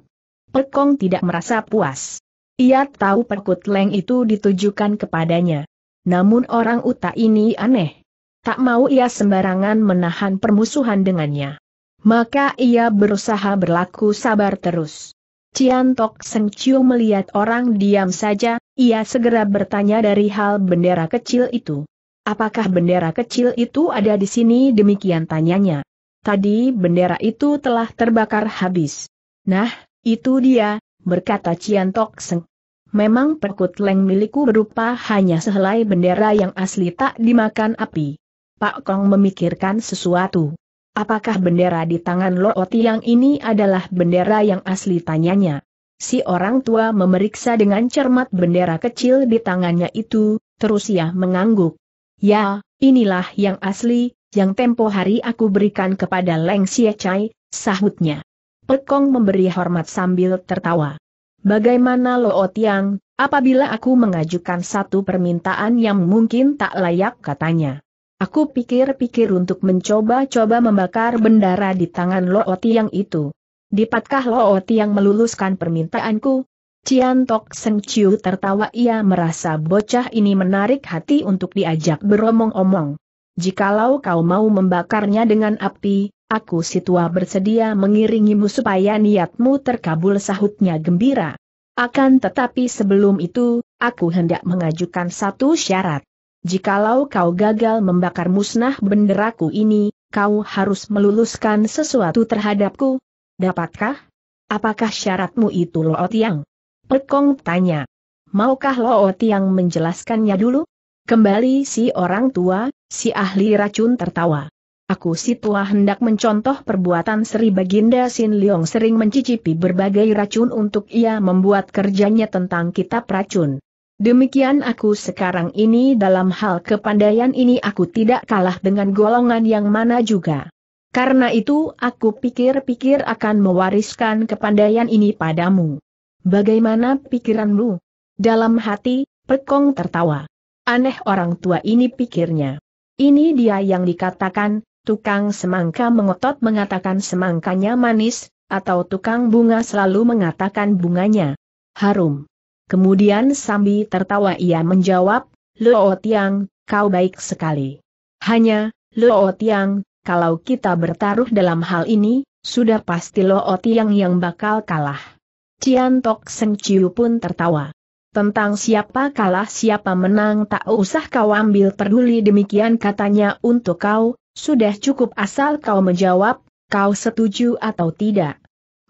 Pekong tidak merasa puas. Ia tahu perkut leng itu ditujukan kepadanya. Namun orang uta ini aneh. Tak mau ia sembarangan menahan permusuhan dengannya. Maka ia berusaha berlaku sabar terus. Ciantok Tok melihat orang diam saja, ia segera bertanya dari hal bendera kecil itu. Apakah bendera kecil itu ada di sini demikian tanyanya. Tadi bendera itu telah terbakar habis. Nah, itu dia, berkata Cian Tok Seng. Memang perkut leng milikku berupa hanya sehelai bendera yang asli tak dimakan api. Pak Kong memikirkan sesuatu. Apakah bendera di tangan Lo Oti ini adalah bendera yang asli tanyanya? Si orang tua memeriksa dengan cermat bendera kecil di tangannya itu, terus ia mengangguk. Ya, inilah yang asli, yang tempo hari aku berikan kepada Leng Xie Chai, sahutnya. Pekong memberi hormat sambil tertawa. Bagaimana Lo Tiang, apabila aku mengajukan satu permintaan yang mungkin tak layak katanya. Aku pikir-pikir untuk mencoba-coba membakar bendera di tangan Lo Tiang itu. Dapatkah oti yang meluluskan permintaanku? Cian Tok Seng Chiu tertawa ia merasa bocah ini menarik hati untuk diajak beromong-omong. Jikalau kau mau membakarnya dengan api, aku si tua bersedia mengiringimu supaya niatmu terkabul sahutnya gembira. Akan tetapi sebelum itu, aku hendak mengajukan satu syarat. Jikalau kau gagal membakar musnah benderaku ini, kau harus meluluskan sesuatu terhadapku, Dapatkah? Apakah syaratmu itu Lo Tiang? Pekong tanya. Maukah Lo Tiang menjelaskannya dulu? Kembali si orang tua, si ahli racun tertawa. Aku si tua hendak mencontoh perbuatan Sri Baginda Sin Leong sering mencicipi berbagai racun untuk ia membuat kerjanya tentang kitab racun. Demikian aku sekarang ini dalam hal kepandaian ini aku tidak kalah dengan golongan yang mana juga. Karena itu aku pikir-pikir akan mewariskan kepandaian ini padamu. Bagaimana pikiranmu? Dalam hati, Pekong tertawa. Aneh orang tua ini pikirnya. Ini dia yang dikatakan, tukang semangka mengotot mengatakan semangkanya manis, atau tukang bunga selalu mengatakan bunganya harum. Kemudian sambil tertawa ia menjawab, Luo Tiang, kau baik sekali. Hanya, Luo Tiang, kalau kita bertaruh dalam hal ini, sudah pasti Lo Otiang yang bakal kalah. Cian Tok Seng Chiu pun tertawa. Tentang siapa kalah siapa menang tak usah kau ambil peduli demikian katanya untuk kau, sudah cukup asal kau menjawab, kau setuju atau tidak.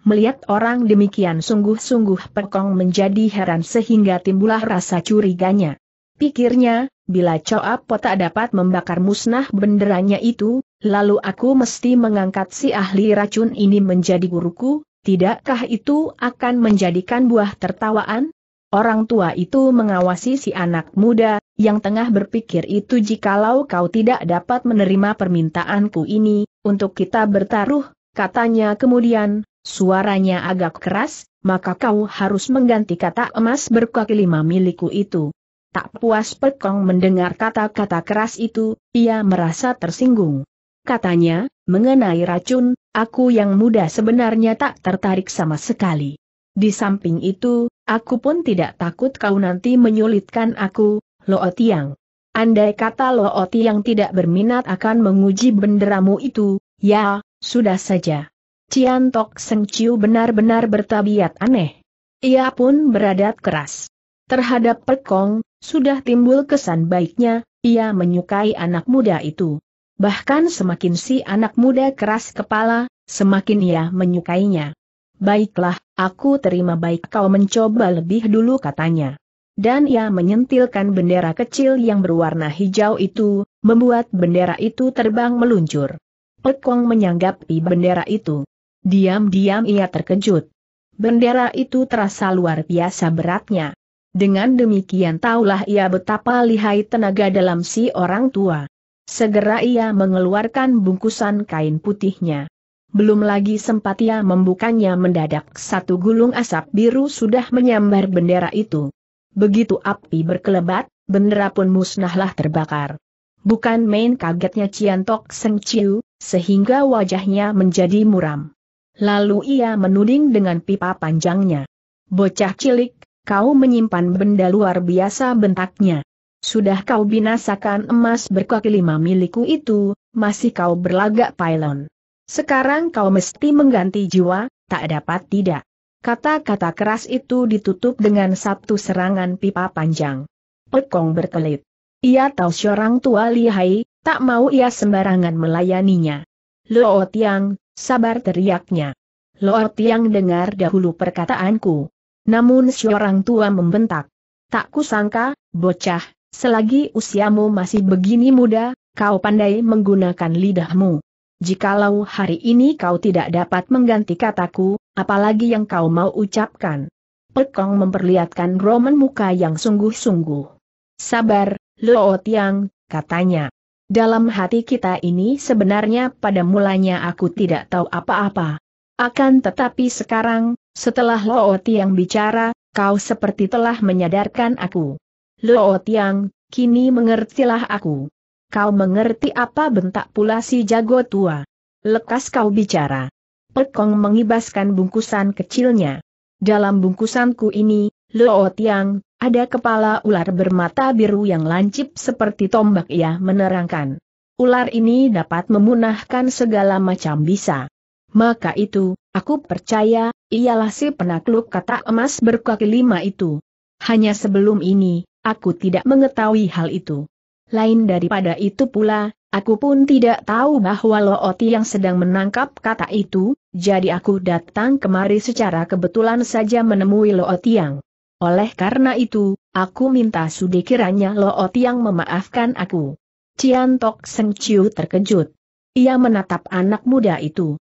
Melihat orang demikian sungguh-sungguh Pekong menjadi heran sehingga timbullah rasa curiganya. Pikirnya, bila Coa Po tak dapat membakar musnah benderanya itu, Lalu aku mesti mengangkat si ahli racun ini menjadi guruku, tidakkah itu akan menjadikan buah tertawaan? Orang tua itu mengawasi si anak muda, yang tengah berpikir itu jikalau kau tidak dapat menerima permintaanku ini, untuk kita bertaruh, katanya kemudian, suaranya agak keras, maka kau harus mengganti kata emas berkaki lima milikku itu. Tak puas Pekong mendengar kata-kata keras itu, ia merasa tersinggung katanya, mengenai racun, aku yang muda sebenarnya tak tertarik sama sekali. Di samping itu, aku pun tidak takut kau nanti menyulitkan aku, Lootiang. Andai kata Lootiang tidak berminat akan menguji benderamu itu, ya, sudah saja. Cian Tok Seng Chiu benar-benar bertabiat aneh. Ia pun beradat keras. Terhadap Pekong, sudah timbul kesan baiknya, ia menyukai anak muda itu. Bahkan semakin si anak muda keras kepala, semakin ia menyukainya. Baiklah, aku terima baik kau mencoba lebih dulu katanya. Dan ia menyentilkan bendera kecil yang berwarna hijau itu, membuat bendera itu terbang meluncur. Pekong menyanggapi bendera itu. Diam-diam ia terkejut. Bendera itu terasa luar biasa beratnya. Dengan demikian taulah ia betapa lihai tenaga dalam si orang tua. Segera ia mengeluarkan bungkusan kain putihnya. Belum lagi sempat ia membukanya mendadak satu gulung asap biru sudah menyambar bendera itu. Begitu api berkelebat, bendera pun musnahlah terbakar. Bukan main kagetnya Ciantok Tok Seng Chiu, sehingga wajahnya menjadi muram. Lalu ia menuding dengan pipa panjangnya. Bocah cilik, kau menyimpan benda luar biasa bentaknya. Sudah kau binasakan emas berkaki lima milikku itu, masih kau berlagak pylon. Sekarang kau mesti mengganti jiwa, tak dapat tidak. Kata-kata keras itu ditutup dengan satu serangan pipa panjang. Pekong berkelit. Ia tahu seorang tua lihai, tak mau ia sembarangan melayaninya. Lo Tiang, sabar teriaknya. Lo Tiang dengar dahulu perkataanku. Namun seorang tua membentak. Tak kusangka, bocah, Selagi usiamu masih begini muda, kau pandai menggunakan lidahmu. Jikalau hari ini kau tidak dapat mengganti kataku, apalagi yang kau mau ucapkan. Pekong memperlihatkan roman muka yang sungguh-sungguh. Sabar, Luo Tiang, katanya. Dalam hati kita ini sebenarnya pada mulanya aku tidak tahu apa-apa. Akan tetapi sekarang, setelah Lo Tiang bicara, kau seperti telah menyadarkan aku. Luo Tiang, kini mengertilah aku. Kau mengerti apa bentak pula si jago tua. Lekas kau bicara. Pekong mengibaskan bungkusan kecilnya. Dalam bungkusanku ini, Luo Tiang, ada kepala ular bermata biru yang lancip seperti tombak ia menerangkan. Ular ini dapat memunahkan segala macam bisa. Maka itu, aku percaya, ialah si penakluk kata emas berkaki lima itu. Hanya sebelum ini, aku tidak mengetahui hal itu. Lain daripada itu pula, aku pun tidak tahu bahwa Looti yang sedang menangkap kata itu, jadi aku datang kemari secara kebetulan saja menemui Looti yang. Oleh karena itu, aku minta sudi kiranya Looti yang memaafkan aku. Cian Tok Seng Chiu terkejut. Ia menatap anak muda itu.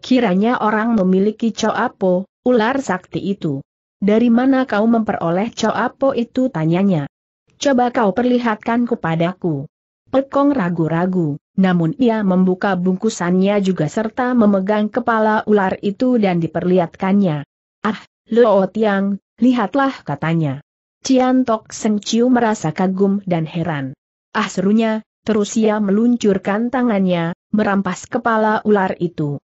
Kiranya orang memiliki coapo, ular sakti itu. Dari mana kau memperoleh coapo itu tanyanya. Coba kau perlihatkan kepadaku. Pekong ragu-ragu, namun ia membuka bungkusannya juga serta memegang kepala ular itu dan diperlihatkannya. Ah, Luo Tiang, lihatlah katanya. Cian Tok Seng Chiu merasa kagum dan heran. Ah serunya, terus ia meluncurkan tangannya, merampas kepala ular itu.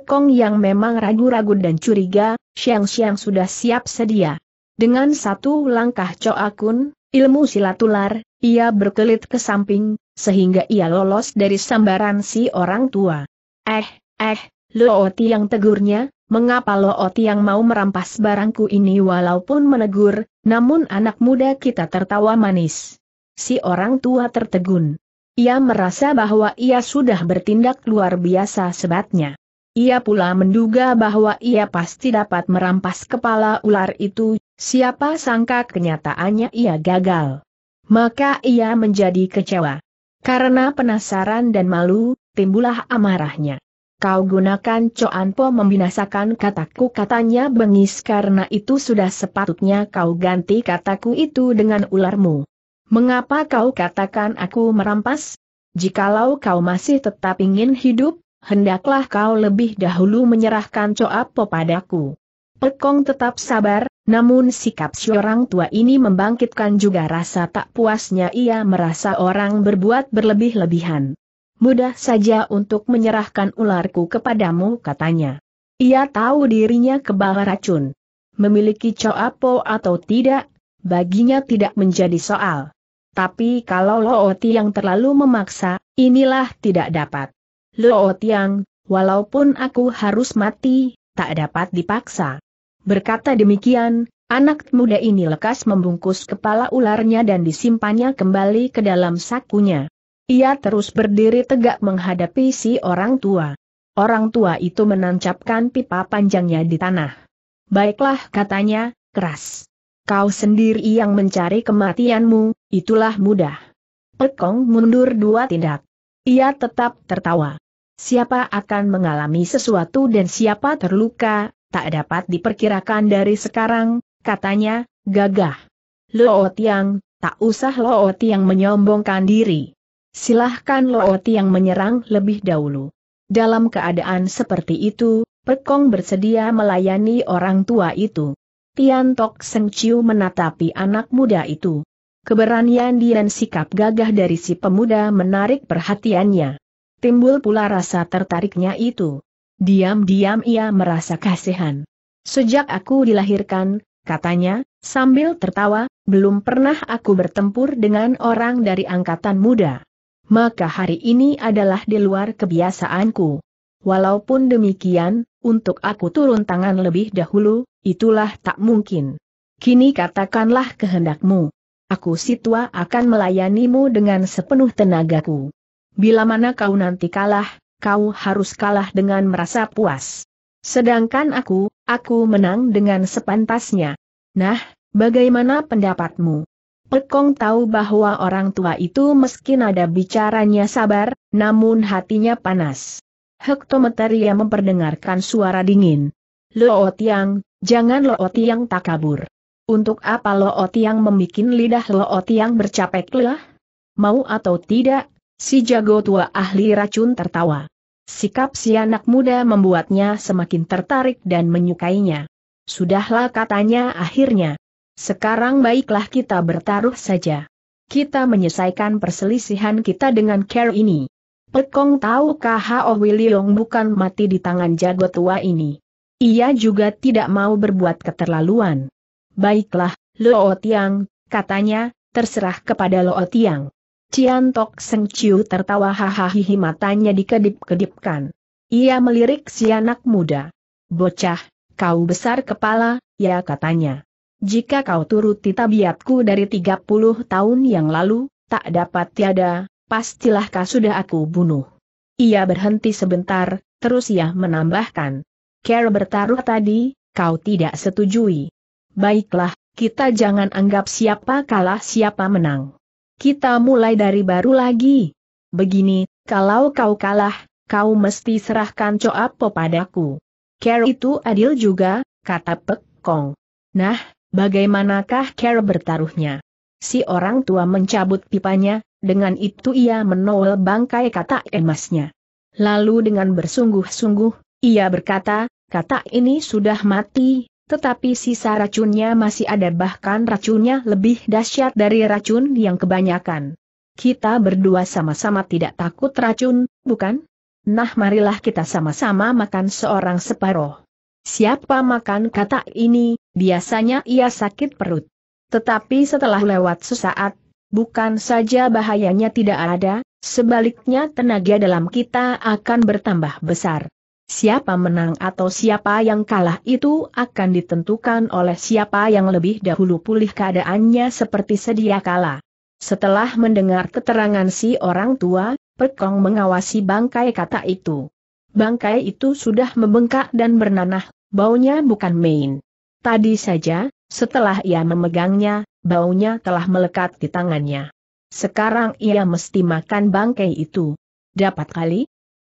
Kong yang memang ragu-ragu dan curiga, siang-siang sudah siap sedia. Dengan satu langkah coakun, ilmu silatular, ia berkelit ke samping, sehingga ia lolos dari sambaran si orang tua. Eh, eh, Looti yang tegurnya, mengapa Looti yang mau merampas barangku ini walaupun menegur, namun anak muda kita tertawa manis. Si orang tua tertegun. Ia merasa bahwa ia sudah bertindak luar biasa sebatnya. Ia pula menduga bahwa ia pasti dapat merampas kepala ular itu, siapa sangka kenyataannya ia gagal. Maka ia menjadi kecewa. Karena penasaran dan malu, timbullah amarahnya. Kau gunakan Coanpo membinasakan kataku katanya bengis karena itu sudah sepatutnya kau ganti kataku itu dengan ularmu. Mengapa kau katakan aku merampas? Jikalau kau masih tetap ingin hidup, hendaklah kau lebih dahulu menyerahkan Coapo padaku. Pekong tetap sabar, namun sikap si orang tua ini membangkitkan juga rasa tak puasnya ia merasa orang berbuat berlebih-lebihan. Mudah saja untuk menyerahkan ularku kepadamu katanya. Ia tahu dirinya kebal racun. Memiliki coapo atau tidak, baginya tidak menjadi soal. Tapi kalau Looti yang terlalu memaksa, inilah tidak dapat. Luo Tiang, walaupun aku harus mati, tak dapat dipaksa. Berkata demikian, anak muda ini lekas membungkus kepala ularnya dan disimpannya kembali ke dalam sakunya. Ia terus berdiri tegak menghadapi si orang tua. Orang tua itu menancapkan pipa panjangnya di tanah. Baiklah katanya, keras. Kau sendiri yang mencari kematianmu, itulah mudah. Pekong mundur dua tindak. Ia tetap tertawa siapa akan mengalami sesuatu dan siapa terluka, tak dapat diperkirakan dari sekarang, katanya, gagah. Lo Tiang, tak usah Lo Tiang menyombongkan diri. Silahkan Lo Tiang menyerang lebih dahulu. Dalam keadaan seperti itu, Pekong bersedia melayani orang tua itu. Tian Tok Seng Chiu menatapi anak muda itu. Keberanian dan sikap gagah dari si pemuda menarik perhatiannya timbul pula rasa tertariknya itu. Diam-diam ia merasa kasihan. Sejak aku dilahirkan, katanya, sambil tertawa, belum pernah aku bertempur dengan orang dari angkatan muda. Maka hari ini adalah di luar kebiasaanku. Walaupun demikian, untuk aku turun tangan lebih dahulu, itulah tak mungkin. Kini katakanlah kehendakmu. Aku situa akan melayanimu dengan sepenuh tenagaku. Bila mana kau nanti kalah, kau harus kalah dengan merasa puas. Sedangkan aku, aku menang dengan sepantasnya. Nah, bagaimana pendapatmu? Pekong tahu bahwa orang tua itu meski nada bicaranya sabar, namun hatinya panas. Hektometer ia memperdengarkan suara dingin. Lo Tiang, jangan Lo Tiang kabur. Untuk apa Lo Tiang membuat lidah Lo Tiang bercapek lah? Mau atau tidak, Si jago tua ahli racun tertawa. Sikap si anak muda membuatnya semakin tertarik dan menyukainya. Sudahlah katanya akhirnya. Sekarang baiklah kita bertaruh saja. Kita menyelesaikan perselisihan kita dengan care ini. Pekong tahu KHO Wiliong bukan mati di tangan jago tua ini. Ia juga tidak mau berbuat keterlaluan. Baiklah, Lo Tiang, katanya, terserah kepada Lo Tiang. Cian Tok Seng Chiu tertawa hahaha matanya dikedip-kedipkan. Ia melirik si anak muda. Bocah, kau besar kepala, ya katanya. Jika kau turuti tabiatku dari 30 tahun yang lalu, tak dapat tiada, pastilah kau sudah aku bunuh. Ia berhenti sebentar, terus ia menambahkan. Care bertaruh tadi, kau tidak setujui. Baiklah, kita jangan anggap siapa kalah siapa menang. Kita mulai dari baru lagi. Begini, kalau kau kalah, kau mesti serahkan Coapo padaku. Care itu adil juga, kata Pek Kong. Nah, bagaimanakah Care bertaruhnya? Si orang tua mencabut pipanya, dengan itu ia menowel bangkai kata emasnya. Lalu dengan bersungguh-sungguh, ia berkata, kata ini sudah mati, tetapi sisa racunnya masih ada bahkan racunnya lebih dahsyat dari racun yang kebanyakan. Kita berdua sama-sama tidak takut racun, bukan? Nah marilah kita sama-sama makan seorang separoh. Siapa makan kata ini, biasanya ia sakit perut. Tetapi setelah lewat sesaat, bukan saja bahayanya tidak ada, sebaliknya tenaga dalam kita akan bertambah besar. Siapa menang atau siapa yang kalah itu akan ditentukan oleh siapa yang lebih dahulu pulih keadaannya seperti sedia kala. Setelah mendengar keterangan si orang tua, Pekong mengawasi bangkai kata itu. Bangkai itu sudah membengkak dan bernanah, baunya bukan main. Tadi saja, setelah ia memegangnya, baunya telah melekat di tangannya. Sekarang ia mesti makan bangkai itu. Dapat kali,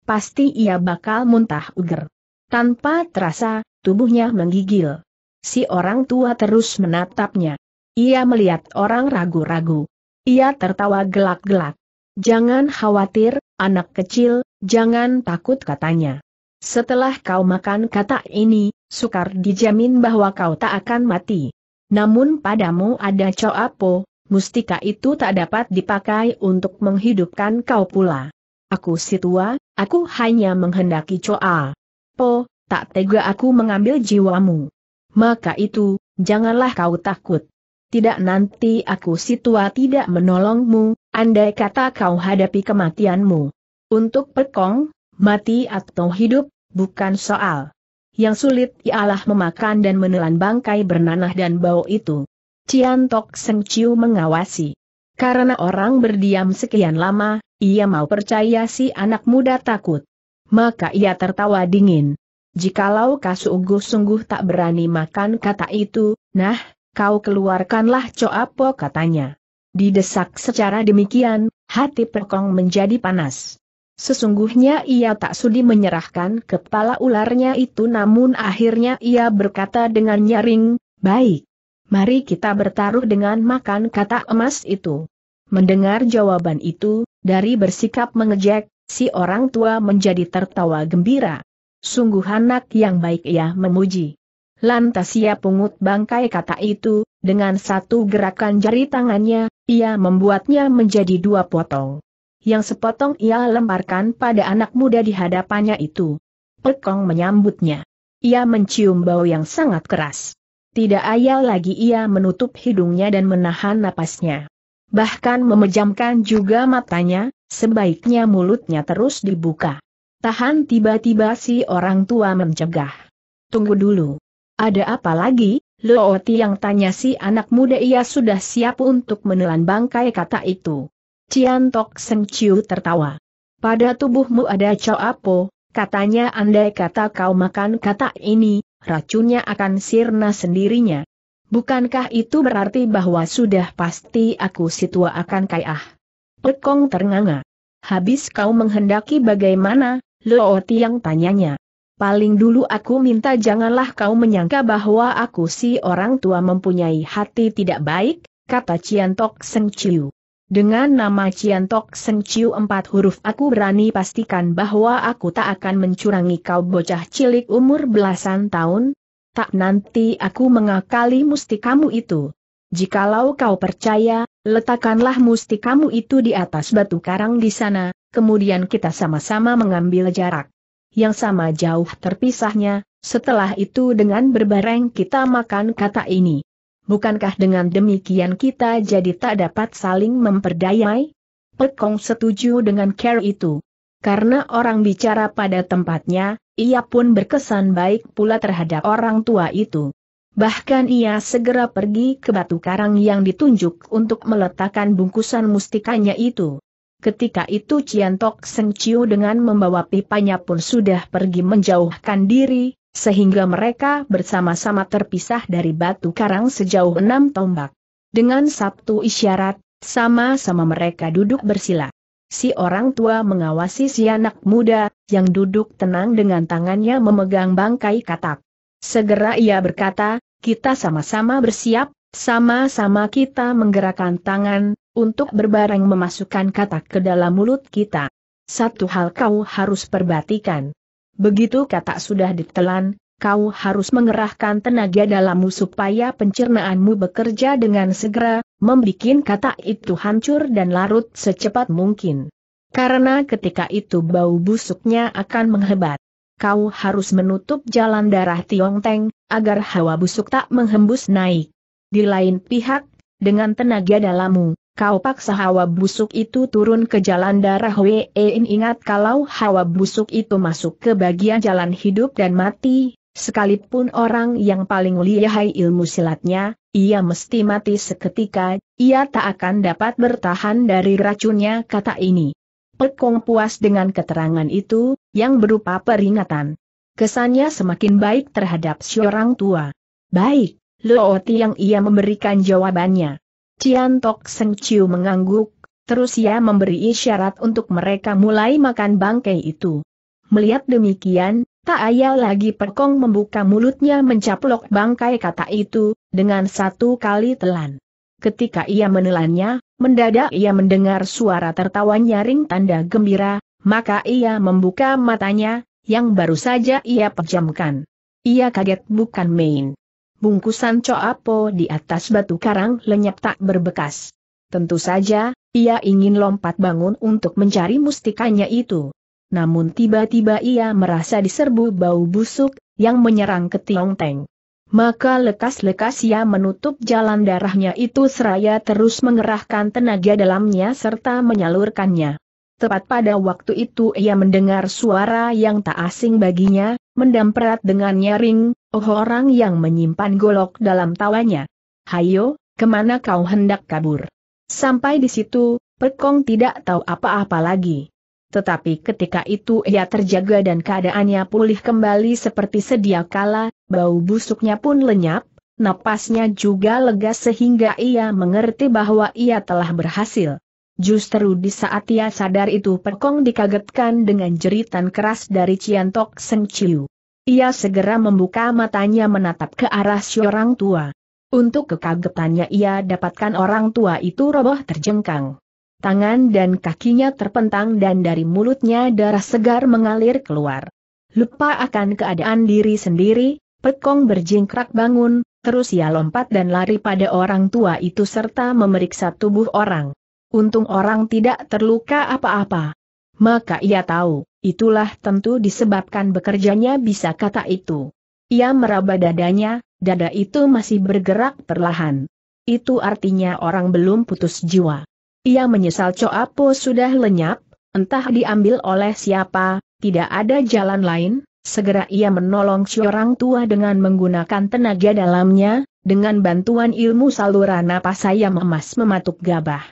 pasti ia bakal muntah uger. Tanpa terasa, tubuhnya menggigil. Si orang tua terus menatapnya. Ia melihat orang ragu-ragu. Ia tertawa gelak-gelak. Jangan khawatir, anak kecil, jangan takut katanya. Setelah kau makan kata ini, sukar dijamin bahwa kau tak akan mati. Namun padamu ada coapo, mustika itu tak dapat dipakai untuk menghidupkan kau pula. Aku si tua, Aku hanya menghendaki coa. Po, tak tega aku mengambil jiwamu. Maka itu, janganlah kau takut. Tidak nanti aku si tidak menolongmu, andai kata kau hadapi kematianmu. Untuk pekong, mati atau hidup, bukan soal. Yang sulit ialah memakan dan menelan bangkai bernanah dan bau itu. Cian Tok Seng Chiu mengawasi. Karena orang berdiam sekian lama, ia mau percaya si anak muda takut. Maka ia tertawa dingin. Jikalau Kasugu sungguh tak berani makan kata itu, nah, kau keluarkanlah coapo katanya. Didesak secara demikian, hati Perkong menjadi panas. Sesungguhnya ia tak sudi menyerahkan kepala ularnya itu namun akhirnya ia berkata dengan nyaring, baik. Mari kita bertaruh dengan makan kata emas itu. Mendengar jawaban itu, dari bersikap mengejek, si orang tua menjadi tertawa gembira. Sungguh anak yang baik ia memuji. Lantas ia pungut bangkai kata itu, dengan satu gerakan jari tangannya, ia membuatnya menjadi dua potong. Yang sepotong ia lemparkan pada anak muda di hadapannya itu. Pekong menyambutnya. Ia mencium bau yang sangat keras. Tidak ayal lagi ia menutup hidungnya dan menahan napasnya bahkan memejamkan juga matanya, sebaiknya mulutnya terus dibuka. Tahan tiba-tiba si orang tua mencegah. Tunggu dulu. Ada apa lagi? Looti yang tanya si anak muda ia sudah siap untuk menelan bangkai kata itu. Cian Tok Seng Chiu tertawa. Pada tubuhmu ada Apo, katanya andai kata kau makan kata ini, racunnya akan sirna sendirinya, Bukankah itu berarti bahwa sudah pasti aku si tua akan ah? Lekong ternganga. Habis kau menghendaki bagaimana, Luo Tiang tanyanya. Paling dulu aku minta janganlah kau menyangka bahwa aku si orang tua mempunyai hati tidak baik, kata Cian Tok Seng Chiu. Dengan nama Cian Tok Seng Chiu empat huruf aku berani pastikan bahwa aku tak akan mencurangi kau bocah cilik umur belasan tahun, tak nanti aku mengakali mustikamu itu. Jikalau kau percaya, letakkanlah mustikamu itu di atas batu karang di sana, kemudian kita sama-sama mengambil jarak. Yang sama jauh terpisahnya, setelah itu dengan berbareng kita makan kata ini. Bukankah dengan demikian kita jadi tak dapat saling memperdayai? Pekong setuju dengan care itu. Karena orang bicara pada tempatnya, ia pun berkesan baik pula terhadap orang tua itu. Bahkan ia segera pergi ke batu karang yang ditunjuk untuk meletakkan bungkusan mustikanya itu. Ketika itu Cian Tok Seng Chiu dengan membawa pipanya pun sudah pergi menjauhkan diri, sehingga mereka bersama-sama terpisah dari batu karang sejauh enam tombak. Dengan Sabtu isyarat, sama-sama mereka duduk bersila si orang tua mengawasi si anak muda, yang duduk tenang dengan tangannya memegang bangkai katak. Segera ia berkata, kita sama-sama bersiap, sama-sama kita menggerakkan tangan, untuk berbareng memasukkan katak ke dalam mulut kita. Satu hal kau harus perbatikan. Begitu katak sudah ditelan, kau harus mengerahkan tenaga dalammu supaya pencernaanmu bekerja dengan segera, membuat kata itu hancur dan larut secepat mungkin. Karena ketika itu bau busuknya akan menghebat. Kau harus menutup jalan darah Tiong Teng, agar hawa busuk tak menghembus naik. Di lain pihak, dengan tenaga dalammu, kau paksa hawa busuk itu turun ke jalan darah Wei Ingat kalau hawa busuk itu masuk ke bagian jalan hidup dan mati, Sekalipun orang yang paling lihai ilmu silatnya, ia mesti mati seketika, ia tak akan dapat bertahan dari racunnya kata ini. Pekong puas dengan keterangan itu, yang berupa peringatan. Kesannya semakin baik terhadap si orang tua. Baik, Looti yang ia memberikan jawabannya. Cian Tok Seng Chiu mengangguk, terus ia memberi isyarat untuk mereka mulai makan bangkai itu. Melihat demikian, Tak ayal lagi Perkong membuka mulutnya mencaplok bangkai kata itu, dengan satu kali telan. Ketika ia menelannya, mendadak ia mendengar suara tertawa nyaring tanda gembira, maka ia membuka matanya, yang baru saja ia pejamkan. Ia kaget bukan main. Bungkusan coapo di atas batu karang lenyap tak berbekas. Tentu saja, ia ingin lompat bangun untuk mencari mustikanya itu namun tiba-tiba ia merasa diserbu bau busuk, yang menyerang ke Tiong Teng. Maka lekas-lekas ia menutup jalan darahnya itu seraya terus mengerahkan tenaga dalamnya serta menyalurkannya. Tepat pada waktu itu ia mendengar suara yang tak asing baginya, mendamperat dengan nyaring, oh orang yang menyimpan golok dalam tawanya. Hayo, kemana kau hendak kabur? Sampai di situ, Pekong tidak tahu apa-apa lagi. Tetapi ketika itu ia terjaga dan keadaannya pulih kembali seperti sedia kala, bau busuknya pun lenyap, napasnya juga lega sehingga ia mengerti bahwa ia telah berhasil. Justru di saat ia sadar itu Perkong dikagetkan dengan jeritan keras dari Ciantok Seng Chiu. Ia segera membuka matanya menatap ke arah si orang tua. Untuk kekagetannya ia dapatkan orang tua itu roboh terjengkang tangan dan kakinya terpentang dan dari mulutnya darah segar mengalir keluar. Lupa akan keadaan diri sendiri, Pekong berjingkrak bangun, terus ia lompat dan lari pada orang tua itu serta memeriksa tubuh orang. Untung orang tidak terluka apa-apa. Maka ia tahu, itulah tentu disebabkan bekerjanya bisa kata itu. Ia meraba dadanya, dada itu masih bergerak perlahan. Itu artinya orang belum putus jiwa. Ia menyesal Coapo sudah lenyap, entah diambil oleh siapa, tidak ada jalan lain, segera ia menolong si orang tua dengan menggunakan tenaga dalamnya, dengan bantuan ilmu saluran napas saya emas mematuk gabah.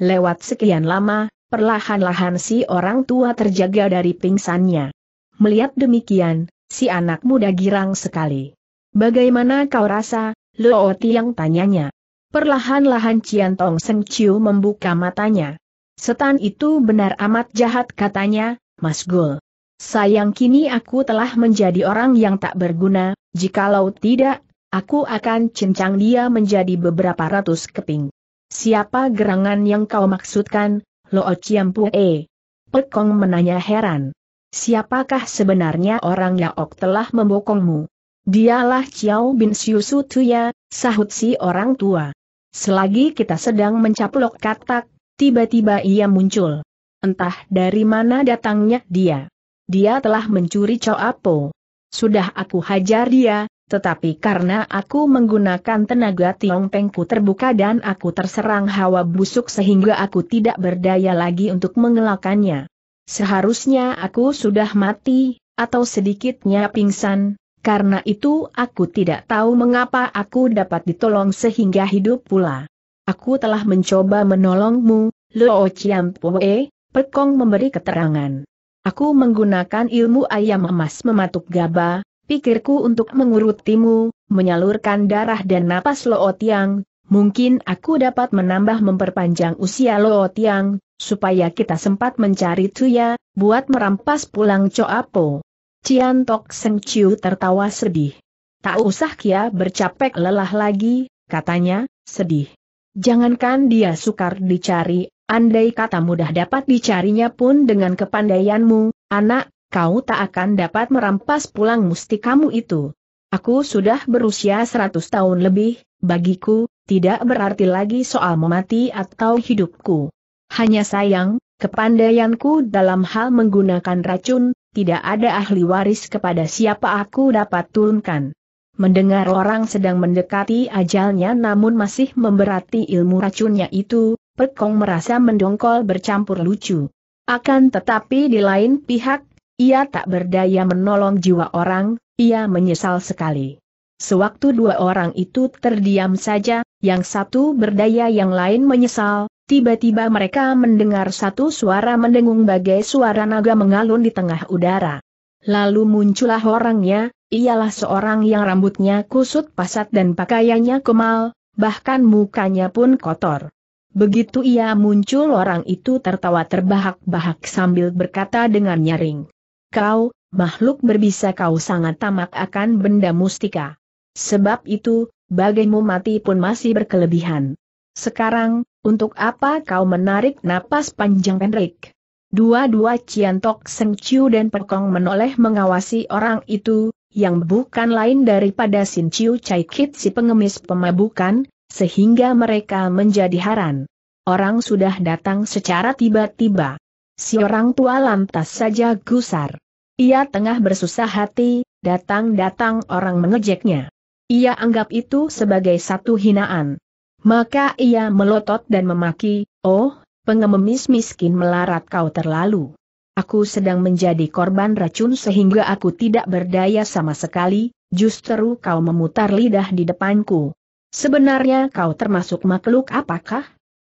Lewat sekian lama, perlahan-lahan si orang tua terjaga dari pingsannya. Melihat demikian, si anak muda girang sekali. Bagaimana kau rasa, Lo Tiang tanyanya. Perlahan-lahan Cian Tong Seng Chiu membuka matanya. Setan itu benar amat jahat katanya, Mas Gul. Sayang kini aku telah menjadi orang yang tak berguna, jikalau tidak, aku akan cincang dia menjadi beberapa ratus keping. Siapa gerangan yang kau maksudkan, Lo Ciampue? Pekong menanya heran. Siapakah sebenarnya orang Yaok telah membokongmu? Dialah Chiao Bin Siu Su Tuya, sahut si orang tua. Selagi kita sedang mencaplok katak, tiba-tiba ia muncul. Entah dari mana datangnya dia. Dia telah mencuri Apo. Sudah aku hajar dia, tetapi karena aku menggunakan tenaga tiong pengku terbuka dan aku terserang hawa busuk sehingga aku tidak berdaya lagi untuk mengelakannya. Seharusnya aku sudah mati, atau sedikitnya pingsan, karena itu aku tidak tahu mengapa aku dapat ditolong sehingga hidup pula. Aku telah mencoba menolongmu, Luo Chiampoe, Pekong memberi keterangan. Aku menggunakan ilmu ayam emas mematuk gaba, pikirku untuk mengurutimu, menyalurkan darah dan napas Loo Tiang, mungkin aku dapat menambah memperpanjang usia Loo Tiang, supaya kita sempat mencari Tuya, buat merampas pulang Coapo. Cian Tok Seng Chiu tertawa sedih. Tak usah Kia bercapek lelah lagi, katanya, sedih. Jangankan dia sukar dicari, andai kata mudah dapat dicarinya pun dengan kepandaianmu, anak, kau tak akan dapat merampas pulang musti kamu itu. Aku sudah berusia 100 tahun lebih, bagiku, tidak berarti lagi soal memati atau hidupku. Hanya sayang, kepandaianku dalam hal menggunakan racun, tidak ada ahli waris kepada siapa aku dapat turunkan. Mendengar orang sedang mendekati ajalnya namun masih memberati ilmu racunnya itu, Pekong merasa mendongkol bercampur lucu. Akan tetapi di lain pihak, ia tak berdaya menolong jiwa orang, ia menyesal sekali. Sewaktu dua orang itu terdiam saja, yang satu berdaya yang lain menyesal, Tiba-tiba mereka mendengar satu suara mendengung bagai suara naga mengalun di tengah udara. Lalu muncullah orangnya, ialah seorang yang rambutnya kusut pasat dan pakaiannya kemal, bahkan mukanya pun kotor. Begitu ia muncul orang itu tertawa terbahak-bahak sambil berkata dengan nyaring. Kau, makhluk berbisa kau sangat tamak akan benda mustika. Sebab itu, bagaimu mati pun masih berkelebihan. Sekarang, untuk apa kau menarik napas panjang Hendrik? Dua-dua Ciantok Seng Chiu dan Perkong menoleh mengawasi orang itu, yang bukan lain daripada Sin Chiu Chai Kit si pengemis pemabukan, sehingga mereka menjadi haran. Orang sudah datang secara tiba-tiba. Si orang tua lantas saja gusar. Ia tengah bersusah hati, datang-datang orang mengejeknya. Ia anggap itu sebagai satu hinaan. Maka ia melotot dan memaki, oh, pengemis miskin melarat kau terlalu. Aku sedang menjadi korban racun sehingga aku tidak berdaya sama sekali, justru kau memutar lidah di depanku. Sebenarnya kau termasuk makhluk apakah?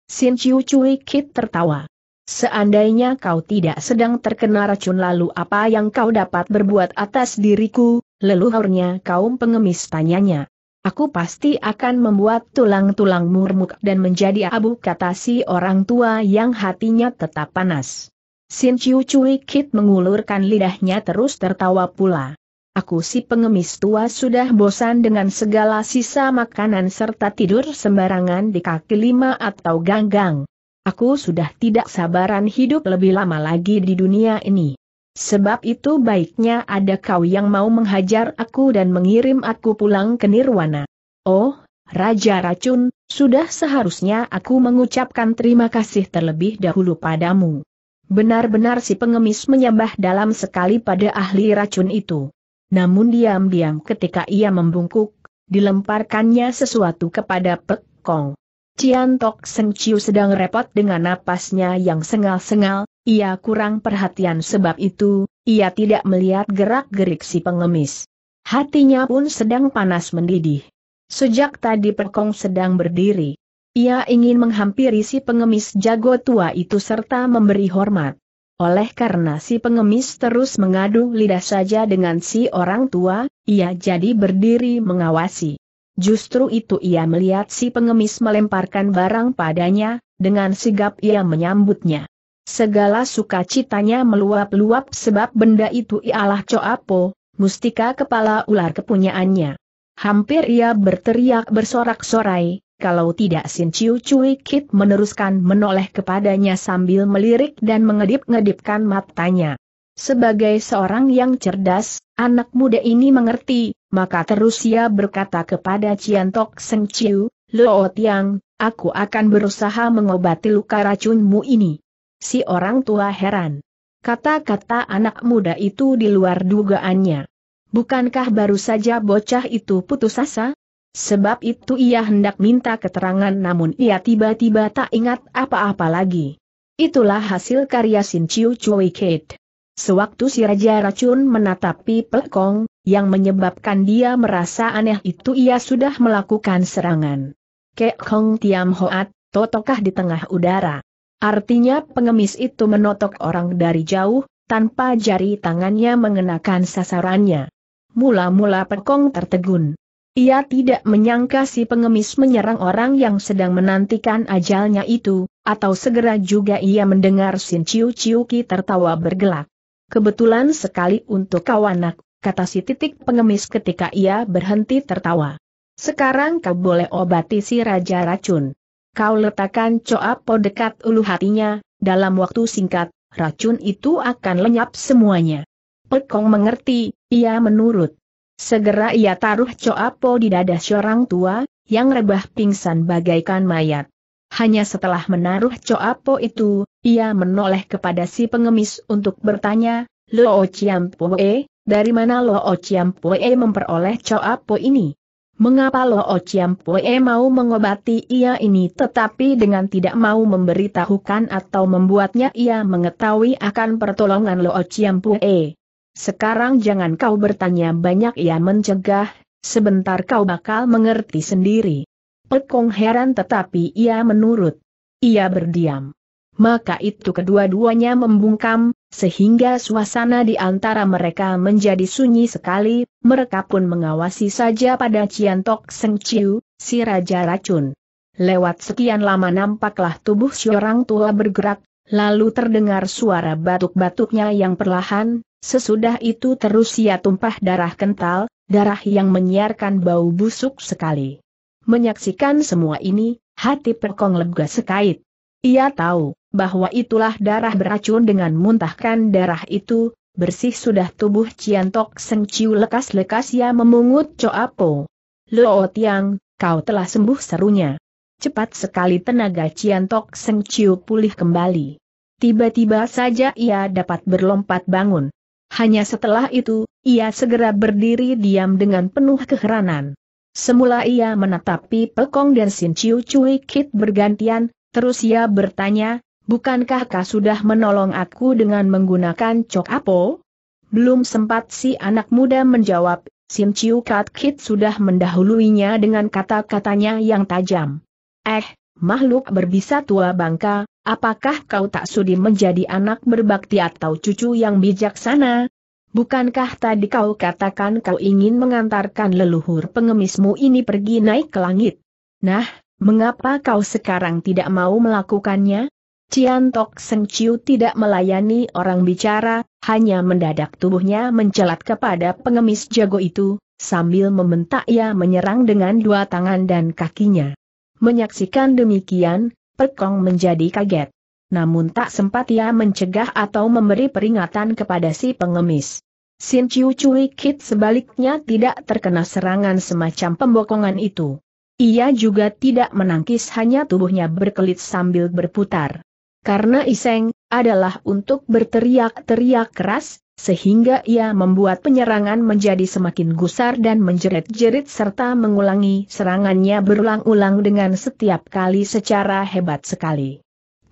Sin Chiu Cui Kit tertawa. Seandainya kau tidak sedang terkena racun lalu apa yang kau dapat berbuat atas diriku, leluhurnya kaum pengemis tanyanya. Aku pasti akan membuat tulang-tulang murmuk dan menjadi abu kata si orang tua yang hatinya tetap panas. Sin Chiu Chui Kit mengulurkan lidahnya terus tertawa pula. Aku si pengemis tua sudah bosan dengan segala sisa makanan serta tidur sembarangan di kaki lima atau ganggang. Aku sudah tidak sabaran hidup lebih lama lagi di dunia ini. Sebab itu baiknya ada kau yang mau menghajar aku dan mengirim aku pulang ke Nirwana. Oh, Raja Racun, sudah seharusnya aku mengucapkan terima kasih terlebih dahulu padamu. Benar-benar si pengemis menyembah dalam sekali pada ahli racun itu. Namun diam-diam ketika ia membungkuk, dilemparkannya sesuatu kepada Pek Kong. Cian Tok Seng Chiu sedang repot dengan napasnya yang sengal-sengal, ia kurang perhatian sebab itu, ia tidak melihat gerak-gerik si pengemis. Hatinya pun sedang panas mendidih. Sejak tadi Perkong sedang berdiri. Ia ingin menghampiri si pengemis jago tua itu serta memberi hormat. Oleh karena si pengemis terus mengadu lidah saja dengan si orang tua, ia jadi berdiri mengawasi. Justru itu ia melihat si pengemis melemparkan barang padanya, dengan sigap ia menyambutnya. Segala sukacitanya meluap-luap sebab benda itu ialah Coapo, mustika kepala ular kepunyaannya. Hampir ia berteriak bersorak-sorai, kalau tidak Sin Chiu Cui Kit meneruskan menoleh kepadanya sambil melirik dan mengedip-ngedipkan matanya. Sebagai seorang yang cerdas, anak muda ini mengerti, maka terus ia berkata kepada Ciantok Seng Chiu, Lo Tiang, aku akan berusaha mengobati luka racunmu ini. Si orang tua heran. Kata-kata anak muda itu di luar dugaannya. Bukankah baru saja bocah itu putus asa? Sebab itu ia hendak minta keterangan namun ia tiba-tiba tak ingat apa-apa lagi. Itulah hasil karya Sin Chiu Chui Kate. Sewaktu si Raja Racun menatapi Pelkong, yang menyebabkan dia merasa aneh itu ia sudah melakukan serangan. Kek Hong Tiam Hoat, totokah di tengah udara. Artinya pengemis itu menotok orang dari jauh, tanpa jari tangannya mengenakan sasarannya. Mula-mula Pekong tertegun. Ia tidak menyangka si pengemis menyerang orang yang sedang menantikan ajalnya itu, atau segera juga ia mendengar Sin Ciu Ciu Ki tertawa bergelak. Kebetulan sekali untuk kau anak, kata si titik pengemis ketika ia berhenti tertawa. Sekarang kau boleh obati si Raja Racun. Kau letakkan coapo dekat ulu hatinya, dalam waktu singkat, racun itu akan lenyap semuanya. Pekong mengerti, ia menurut. Segera ia taruh coapo di dada seorang tua, yang rebah pingsan bagaikan mayat. Hanya setelah menaruh coapo itu, ia menoleh kepada si pengemis untuk bertanya, Lo Chiampoe, dari mana Lo Chiampoe memperoleh coapo ini? Mengapa Lo Chiampoe mau mengobati ia ini tetapi dengan tidak mau memberitahukan atau membuatnya ia mengetahui akan pertolongan Lo Chiampoe? Sekarang jangan kau bertanya banyak ia mencegah, sebentar kau bakal mengerti sendiri. Pekong heran tetapi ia menurut. Ia berdiam. Maka itu kedua-duanya membungkam, sehingga suasana di antara mereka menjadi sunyi sekali, mereka pun mengawasi saja pada Ciantok Seng Chiu, si Raja Racun. Lewat sekian lama nampaklah tubuh si tua bergerak, lalu terdengar suara batuk-batuknya yang perlahan, sesudah itu terus ia tumpah darah kental, darah yang menyiarkan bau busuk sekali. Menyaksikan semua ini, hati Perkong lega sekait. Ia tahu, bahwa itulah darah beracun dengan muntahkan darah itu, bersih sudah tubuh Ciantok Seng Ciu lekas-lekas ia memungut Coapo. Luo Tiang, kau telah sembuh serunya. Cepat sekali tenaga Ciantok Seng Ciu pulih kembali. Tiba-tiba saja ia dapat berlompat bangun. Hanya setelah itu, ia segera berdiri diam dengan penuh keheranan. Semula ia menatapi Pekong dan Sin Chiu Cui Kit bergantian, terus ia bertanya, bukankah kau sudah menolong aku dengan menggunakan cok apo? Belum sempat si anak muda menjawab, Sin Chiu Kat Kit sudah mendahuluinya dengan kata-katanya yang tajam. Eh, makhluk berbisa tua bangka, apakah kau tak sudi menjadi anak berbakti atau cucu yang bijaksana? Bukankah tadi kau katakan kau ingin mengantarkan leluhur pengemismu ini pergi naik ke langit? Nah, mengapa kau sekarang tidak mau melakukannya? Cian Tok Seng Chiu tidak melayani orang bicara, hanya mendadak tubuhnya mencelat kepada pengemis jago itu, sambil membentak ia menyerang dengan dua tangan dan kakinya. Menyaksikan demikian, Pekong menjadi kaget namun tak sempat ia mencegah atau memberi peringatan kepada si pengemis. Sin Chiu Chui Kit sebaliknya tidak terkena serangan semacam pembokongan itu. Ia juga tidak menangkis hanya tubuhnya berkelit sambil berputar. Karena iseng, adalah untuk berteriak-teriak keras, sehingga ia membuat penyerangan menjadi semakin gusar dan menjerit-jerit serta mengulangi serangannya berulang-ulang dengan setiap kali secara hebat sekali.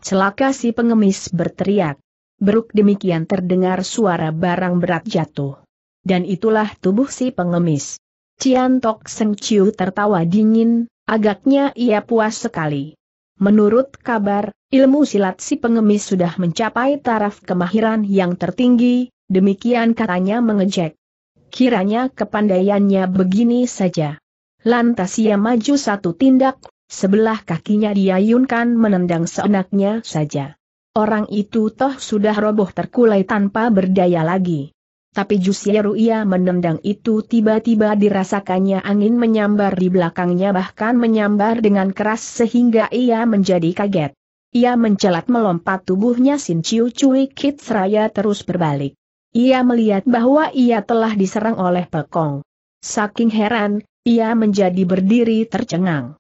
Celaka si pengemis berteriak. Beruk demikian terdengar suara barang berat jatuh. Dan itulah tubuh si pengemis. Cian Tok Seng Chiu tertawa dingin, agaknya ia puas sekali. Menurut kabar, ilmu silat si pengemis sudah mencapai taraf kemahiran yang tertinggi, demikian katanya mengejek. Kiranya kepandaiannya begini saja. Lantas ia maju satu tindak, sebelah kakinya diayunkan menendang seenaknya saja. Orang itu toh sudah roboh terkulai tanpa berdaya lagi. Tapi justru ia menendang itu tiba-tiba dirasakannya angin menyambar di belakangnya bahkan menyambar dengan keras sehingga ia menjadi kaget. Ia mencelat melompat tubuhnya Sin Chiu Cui Kit Seraya terus berbalik. Ia melihat bahwa ia telah diserang oleh Pekong. Saking heran, ia menjadi berdiri tercengang.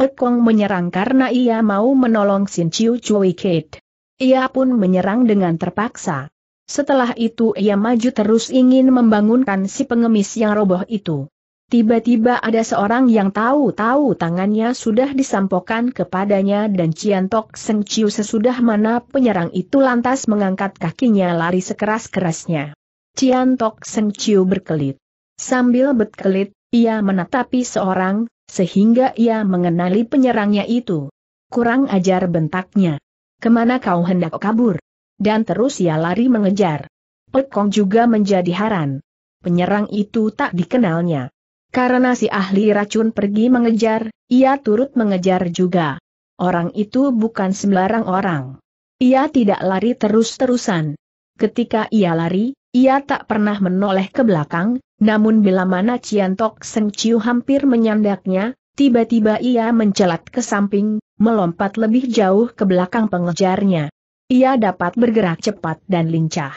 Pekong menyerang karena ia mau menolong Sin Chiu Chui Kate. Ia pun menyerang dengan terpaksa. Setelah itu ia maju terus ingin membangunkan si pengemis yang roboh itu. Tiba-tiba ada seorang yang tahu-tahu tangannya sudah disampokan kepadanya dan Cian Tok Seng Chiu sesudah mana penyerang itu lantas mengangkat kakinya lari sekeras-kerasnya. Cian Tok Seng Chiu berkelit. Sambil berkelit, ia menatapi seorang, sehingga ia mengenali penyerangnya itu. Kurang ajar bentaknya. Kemana kau hendak kabur? Dan terus ia lari mengejar. Pekong juga menjadi haran. Penyerang itu tak dikenalnya. Karena si ahli racun pergi mengejar, ia turut mengejar juga. Orang itu bukan sembarang orang. Ia tidak lari terus-terusan. Ketika ia lari, ia tak pernah menoleh ke belakang, namun bila mana Cian Tok Seng Chiu hampir menyandaknya, tiba-tiba ia mencelat ke samping, melompat lebih jauh ke belakang pengejarnya. Ia dapat bergerak cepat dan lincah.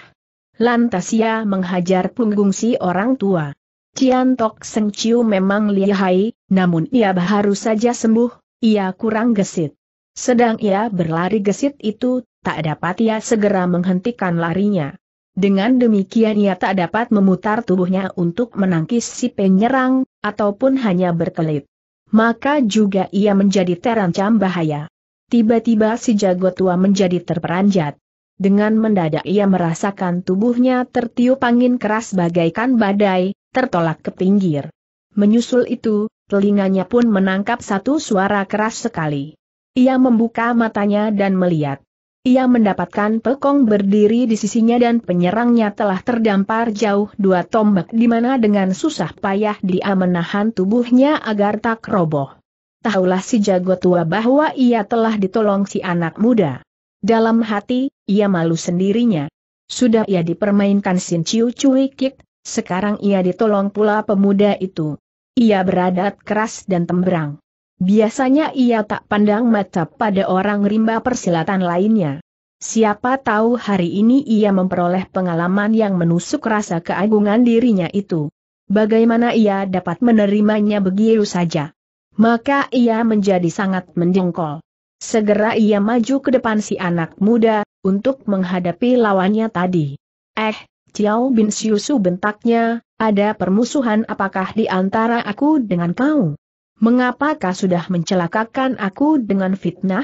Lantas ia menghajar punggung si orang tua. Cian Tok Seng Chiu memang lihai, namun ia baru saja sembuh, ia kurang gesit. Sedang ia berlari gesit itu, tak dapat ia segera menghentikan larinya. Dengan demikian ia tak dapat memutar tubuhnya untuk menangkis si penyerang, ataupun hanya berkelit. Maka juga ia menjadi terancam bahaya. Tiba-tiba si jago tua menjadi terperanjat. Dengan mendadak ia merasakan tubuhnya tertiup angin keras bagaikan badai, tertolak ke pinggir. Menyusul itu, telinganya pun menangkap satu suara keras sekali. Ia membuka matanya dan melihat. Ia mendapatkan Pekong berdiri di sisinya dan penyerangnya telah terdampar jauh dua tombak di mana dengan susah payah dia menahan tubuhnya agar tak roboh. Tahulah si jago tua bahwa ia telah ditolong si anak muda. Dalam hati, ia malu sendirinya. Sudah ia dipermainkan Sin Chiu Cui Kik, sekarang ia ditolong pula pemuda itu. Ia beradat keras dan tembrang. Biasanya ia tak pandang mata pada orang rimba persilatan lainnya. Siapa tahu hari ini ia memperoleh pengalaman yang menusuk rasa keagungan dirinya itu. Bagaimana ia dapat menerimanya begitu saja? Maka ia menjadi sangat menjengkol. Segera ia maju ke depan si anak muda, untuk menghadapi lawannya tadi. Eh, Ciao Bin Siusu bentaknya, ada permusuhan apakah di antara aku dengan kau? mengapakah sudah mencelakakan aku dengan fitnah?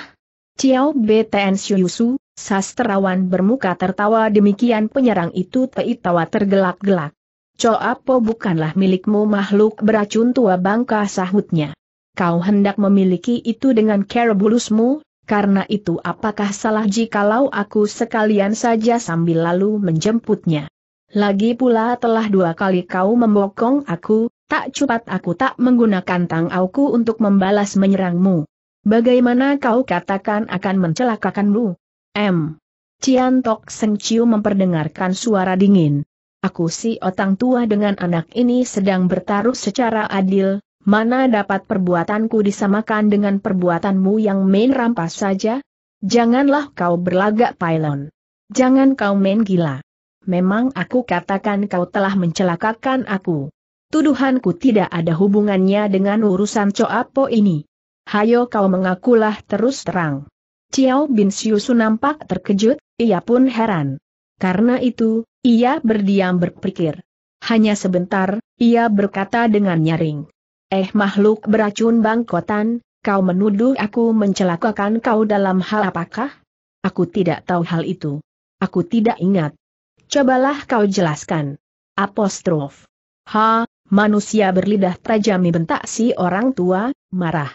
Ciao BTN Syuyusu, sastrawan bermuka tertawa demikian penyerang itu teitawa tergelak-gelak. Coapo bukanlah milikmu makhluk beracun tua bangka sahutnya. Kau hendak memiliki itu dengan kerebulusmu, karena itu apakah salah jikalau aku sekalian saja sambil lalu menjemputnya. Lagi pula telah dua kali kau membokong aku, tak cepat aku tak menggunakan tangauku untuk membalas menyerangmu. Bagaimana kau katakan akan mencelakakanmu? M. Cian Tok Seng Chiu memperdengarkan suara dingin. Aku si otang tua dengan anak ini sedang bertaruh secara adil, mana dapat perbuatanku disamakan dengan perbuatanmu yang main rampas saja? Janganlah kau berlagak pylon. Jangan kau main gila. Memang aku katakan kau telah mencelakakan aku tuduhanku tidak ada hubungannya dengan urusan Coapo ini. Hayo kau mengakulah terus terang. Ciao Bin Siusu nampak terkejut, ia pun heran. Karena itu, ia berdiam berpikir. Hanya sebentar, ia berkata dengan nyaring. Eh makhluk beracun bangkotan, kau menuduh aku mencelakakan kau dalam hal apakah? Aku tidak tahu hal itu. Aku tidak ingat. Cobalah kau jelaskan. Apostrof. Ha, Manusia berlidah tajam bentak si orang tua, marah.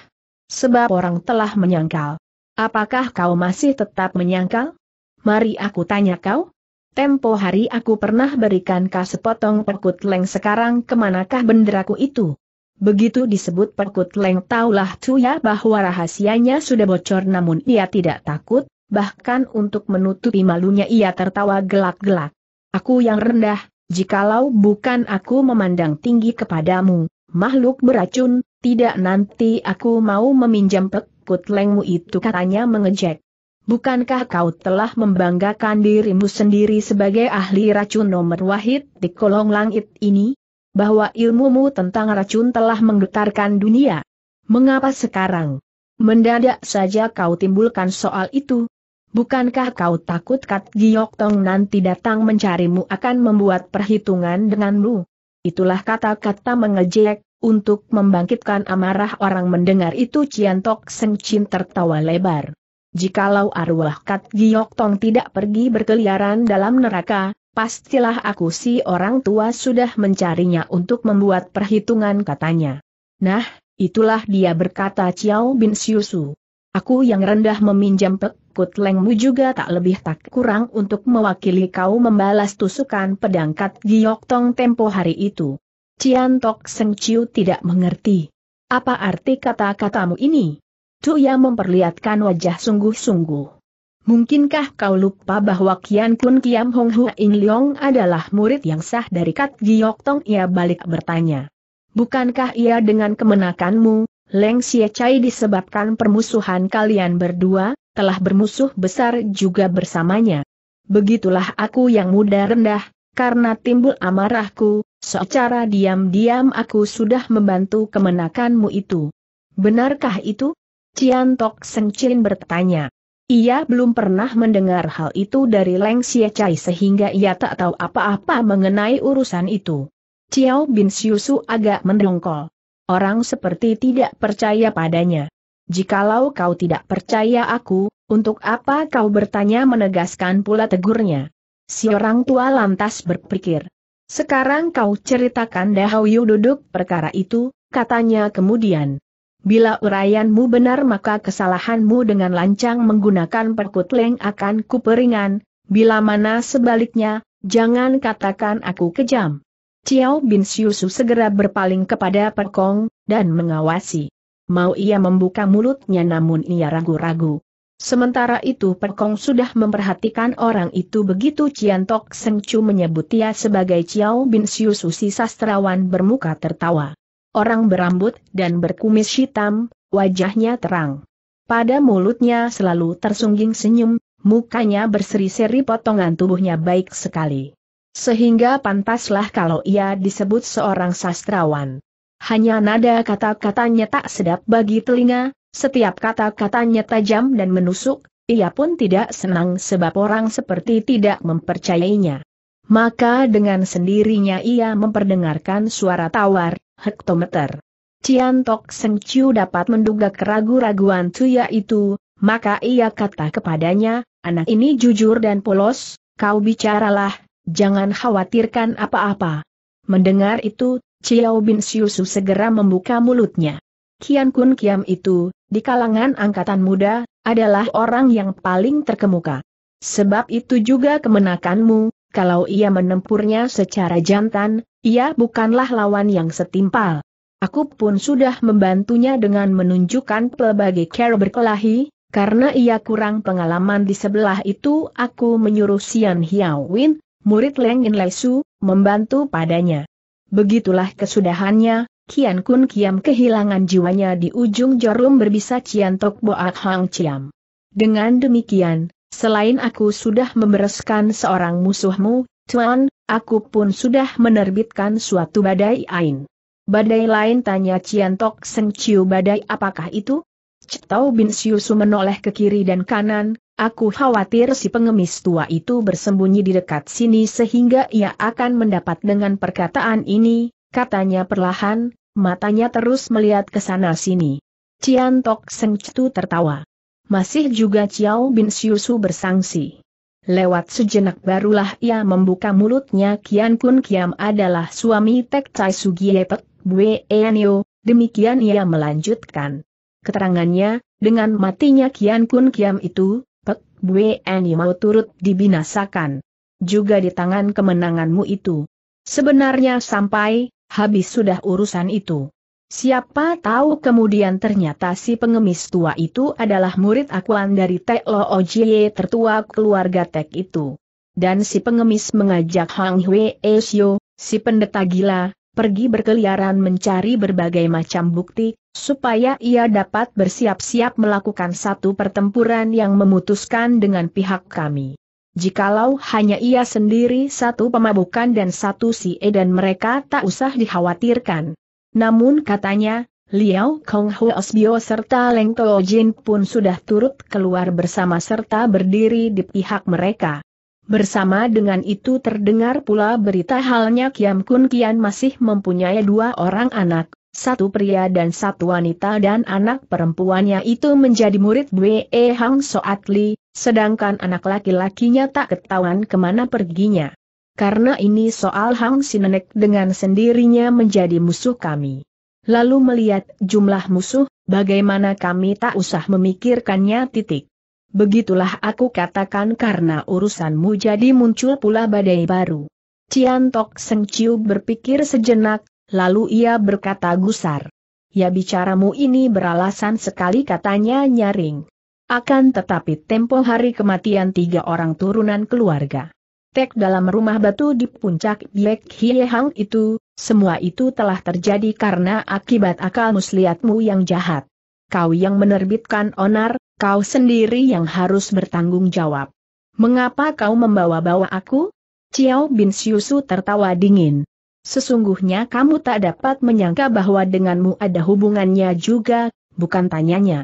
Sebab orang telah menyangkal. Apakah kau masih tetap menyangkal? Mari aku tanya kau. Tempo hari aku pernah berikan kau sepotong perkut leng sekarang kemanakah benderaku itu? Begitu disebut perkut leng taulah Tuya bahwa rahasianya sudah bocor namun ia tidak takut, bahkan untuk menutupi malunya ia tertawa gelak-gelak. Aku yang rendah, jikalau bukan aku memandang tinggi kepadamu, makhluk beracun, tidak nanti aku mau meminjam pekut lengmu itu katanya mengejek. Bukankah kau telah membanggakan dirimu sendiri sebagai ahli racun nomor wahid di kolong langit ini? Bahwa ilmumu tentang racun telah menggetarkan dunia. Mengapa sekarang? Mendadak saja kau timbulkan soal itu, Bukankah kau takut Kat Giok Tong nanti datang mencarimu akan membuat perhitungan denganmu? Itulah kata-kata mengejek, untuk membangkitkan amarah orang mendengar itu Cian Tok Seng Chin tertawa lebar. Jikalau arwah Kat Giok Tong tidak pergi berkeliaran dalam neraka, pastilah aku si orang tua sudah mencarinya untuk membuat perhitungan katanya. Nah, itulah dia berkata Ciao Bin Siusu. Aku yang rendah meminjam pek Kut Lengmu juga tak lebih tak kurang untuk mewakili kau membalas tusukan pedang Kat Giok Tong tempo hari itu. Cian Tok Seng Chiu tidak mengerti. Apa arti kata-katamu ini? Tuya memperlihatkan wajah sungguh-sungguh. Mungkinkah kau lupa bahwa Kian Kun Kiam Hong Hua In Leong adalah murid yang sah dari Kat Giok Tong? Ia balik bertanya. Bukankah ia dengan kemenakanmu, Leng Xie Chai disebabkan permusuhan kalian berdua? telah bermusuh besar juga bersamanya. Begitulah aku yang muda rendah, karena timbul amarahku, secara diam-diam aku sudah membantu kemenakanmu itu. Benarkah itu? Cian Tok Seng Chin bertanya. Ia belum pernah mendengar hal itu dari Leng Xie Chai sehingga ia tak tahu apa-apa mengenai urusan itu. Ciao Bin Siusu agak mendongkol. Orang seperti tidak percaya padanya. Jikalau kau tidak percaya aku, untuk apa kau bertanya menegaskan pula tegurnya. Si orang tua lantas berpikir. Sekarang kau ceritakan Dahayu duduk perkara itu, katanya kemudian. Bila urayanmu benar maka kesalahanmu dengan lancang menggunakan perkutleng akan kuperingan, bila mana sebaliknya, jangan katakan aku kejam. Ciao Bin Siusu segera berpaling kepada Perkong, dan mengawasi. Mau ia membuka mulutnya namun ia ragu-ragu. Sementara itu Pekong sudah memperhatikan orang itu begitu Cian Tok Seng Chu menyebut ia sebagai Ciao Bin Siu Susi sastrawan bermuka tertawa. Orang berambut dan berkumis hitam, wajahnya terang. Pada mulutnya selalu tersungging senyum, mukanya berseri-seri potongan tubuhnya baik sekali. Sehingga pantaslah kalau ia disebut seorang sastrawan hanya nada kata-katanya tak sedap bagi telinga, setiap kata-katanya tajam dan menusuk, ia pun tidak senang sebab orang seperti tidak mempercayainya. Maka dengan sendirinya ia memperdengarkan suara tawar, hektometer. Cian Tok Seng Chiu dapat menduga keragu-raguan Tuya itu, maka ia kata kepadanya, anak ini jujur dan polos, kau bicaralah, jangan khawatirkan apa-apa. Mendengar itu, Chiao Bin Siusu segera membuka mulutnya. Kian Kun Kiam itu, di kalangan angkatan muda, adalah orang yang paling terkemuka. Sebab itu juga kemenakanmu, kalau ia menempurnya secara jantan, ia bukanlah lawan yang setimpal. Aku pun sudah membantunya dengan menunjukkan pelbagai cara berkelahi, karena ia kurang pengalaman di sebelah itu aku menyuruh Sian Hiao Win, murid Leng In Lai Su, membantu padanya. Begitulah kesudahannya, Kian Kun Kiam kehilangan jiwanya di ujung jarum berbisa Cian Tok Boat Hang Ciam. Dengan demikian, selain aku sudah membereskan seorang musuhmu, Tuan, aku pun sudah menerbitkan suatu badai ain. Badai lain tanya Cian Tok Seng Ciu badai apakah itu? Cetau Bin Siusu menoleh ke kiri dan kanan, Aku khawatir si pengemis tua itu bersembunyi di dekat sini sehingga ia akan mendapat dengan perkataan ini, katanya perlahan, matanya terus melihat ke sana sini. Cian Tok Seng Chitu tertawa. Masih juga Ciao Bin Siusu bersangsi. Lewat sejenak barulah ia membuka mulutnya Kian Kun Kiam adalah suami Tek Chai Sugiepek, Bue Enio, demikian ia melanjutkan. Keterangannya, dengan matinya Kian Kun Kiam itu, Bue mau turut dibinasakan. Juga di tangan kemenanganmu itu. Sebenarnya sampai, habis sudah urusan itu. Siapa tahu kemudian ternyata si pengemis tua itu adalah murid akuan dari Tek Lo Ojie tertua keluarga Tek itu. Dan si pengemis mengajak Hang Hwe Esyo, si pendeta gila, pergi berkeliaran mencari berbagai macam bukti, supaya ia dapat bersiap-siap melakukan satu pertempuran yang memutuskan dengan pihak kami. Jikalau hanya ia sendiri satu pemabukan dan satu si E dan mereka tak usah dikhawatirkan. Namun katanya, Liao Kong Huos Bio serta Leng Teo Jin pun sudah turut keluar bersama serta berdiri di pihak mereka. Bersama dengan itu terdengar pula berita halnya Kiam Kun Kian masih mempunyai dua orang anak, satu pria dan satu wanita dan anak perempuannya itu menjadi murid Bwe e Hang Soat Li, sedangkan anak laki-lakinya tak ketahuan kemana perginya. Karena ini soal Hang Sinenek dengan sendirinya menjadi musuh kami. Lalu melihat jumlah musuh, bagaimana kami tak usah memikirkannya titik. Begitulah aku katakan karena urusanmu jadi muncul pula badai baru. Cian Tok Seng Chiu berpikir sejenak, lalu ia berkata gusar. Ya bicaramu ini beralasan sekali katanya nyaring. Akan tetapi tempo hari kematian tiga orang turunan keluarga. Tek dalam rumah batu di puncak Biek Hang itu, semua itu telah terjadi karena akibat akal muslihatmu yang jahat. Kau yang menerbitkan onar, Kau sendiri yang harus bertanggung jawab. Mengapa kau membawa-bawa aku? Ciao Bin Siusu tertawa dingin. Sesungguhnya kamu tak dapat menyangka bahwa denganmu ada hubungannya juga, bukan tanyanya.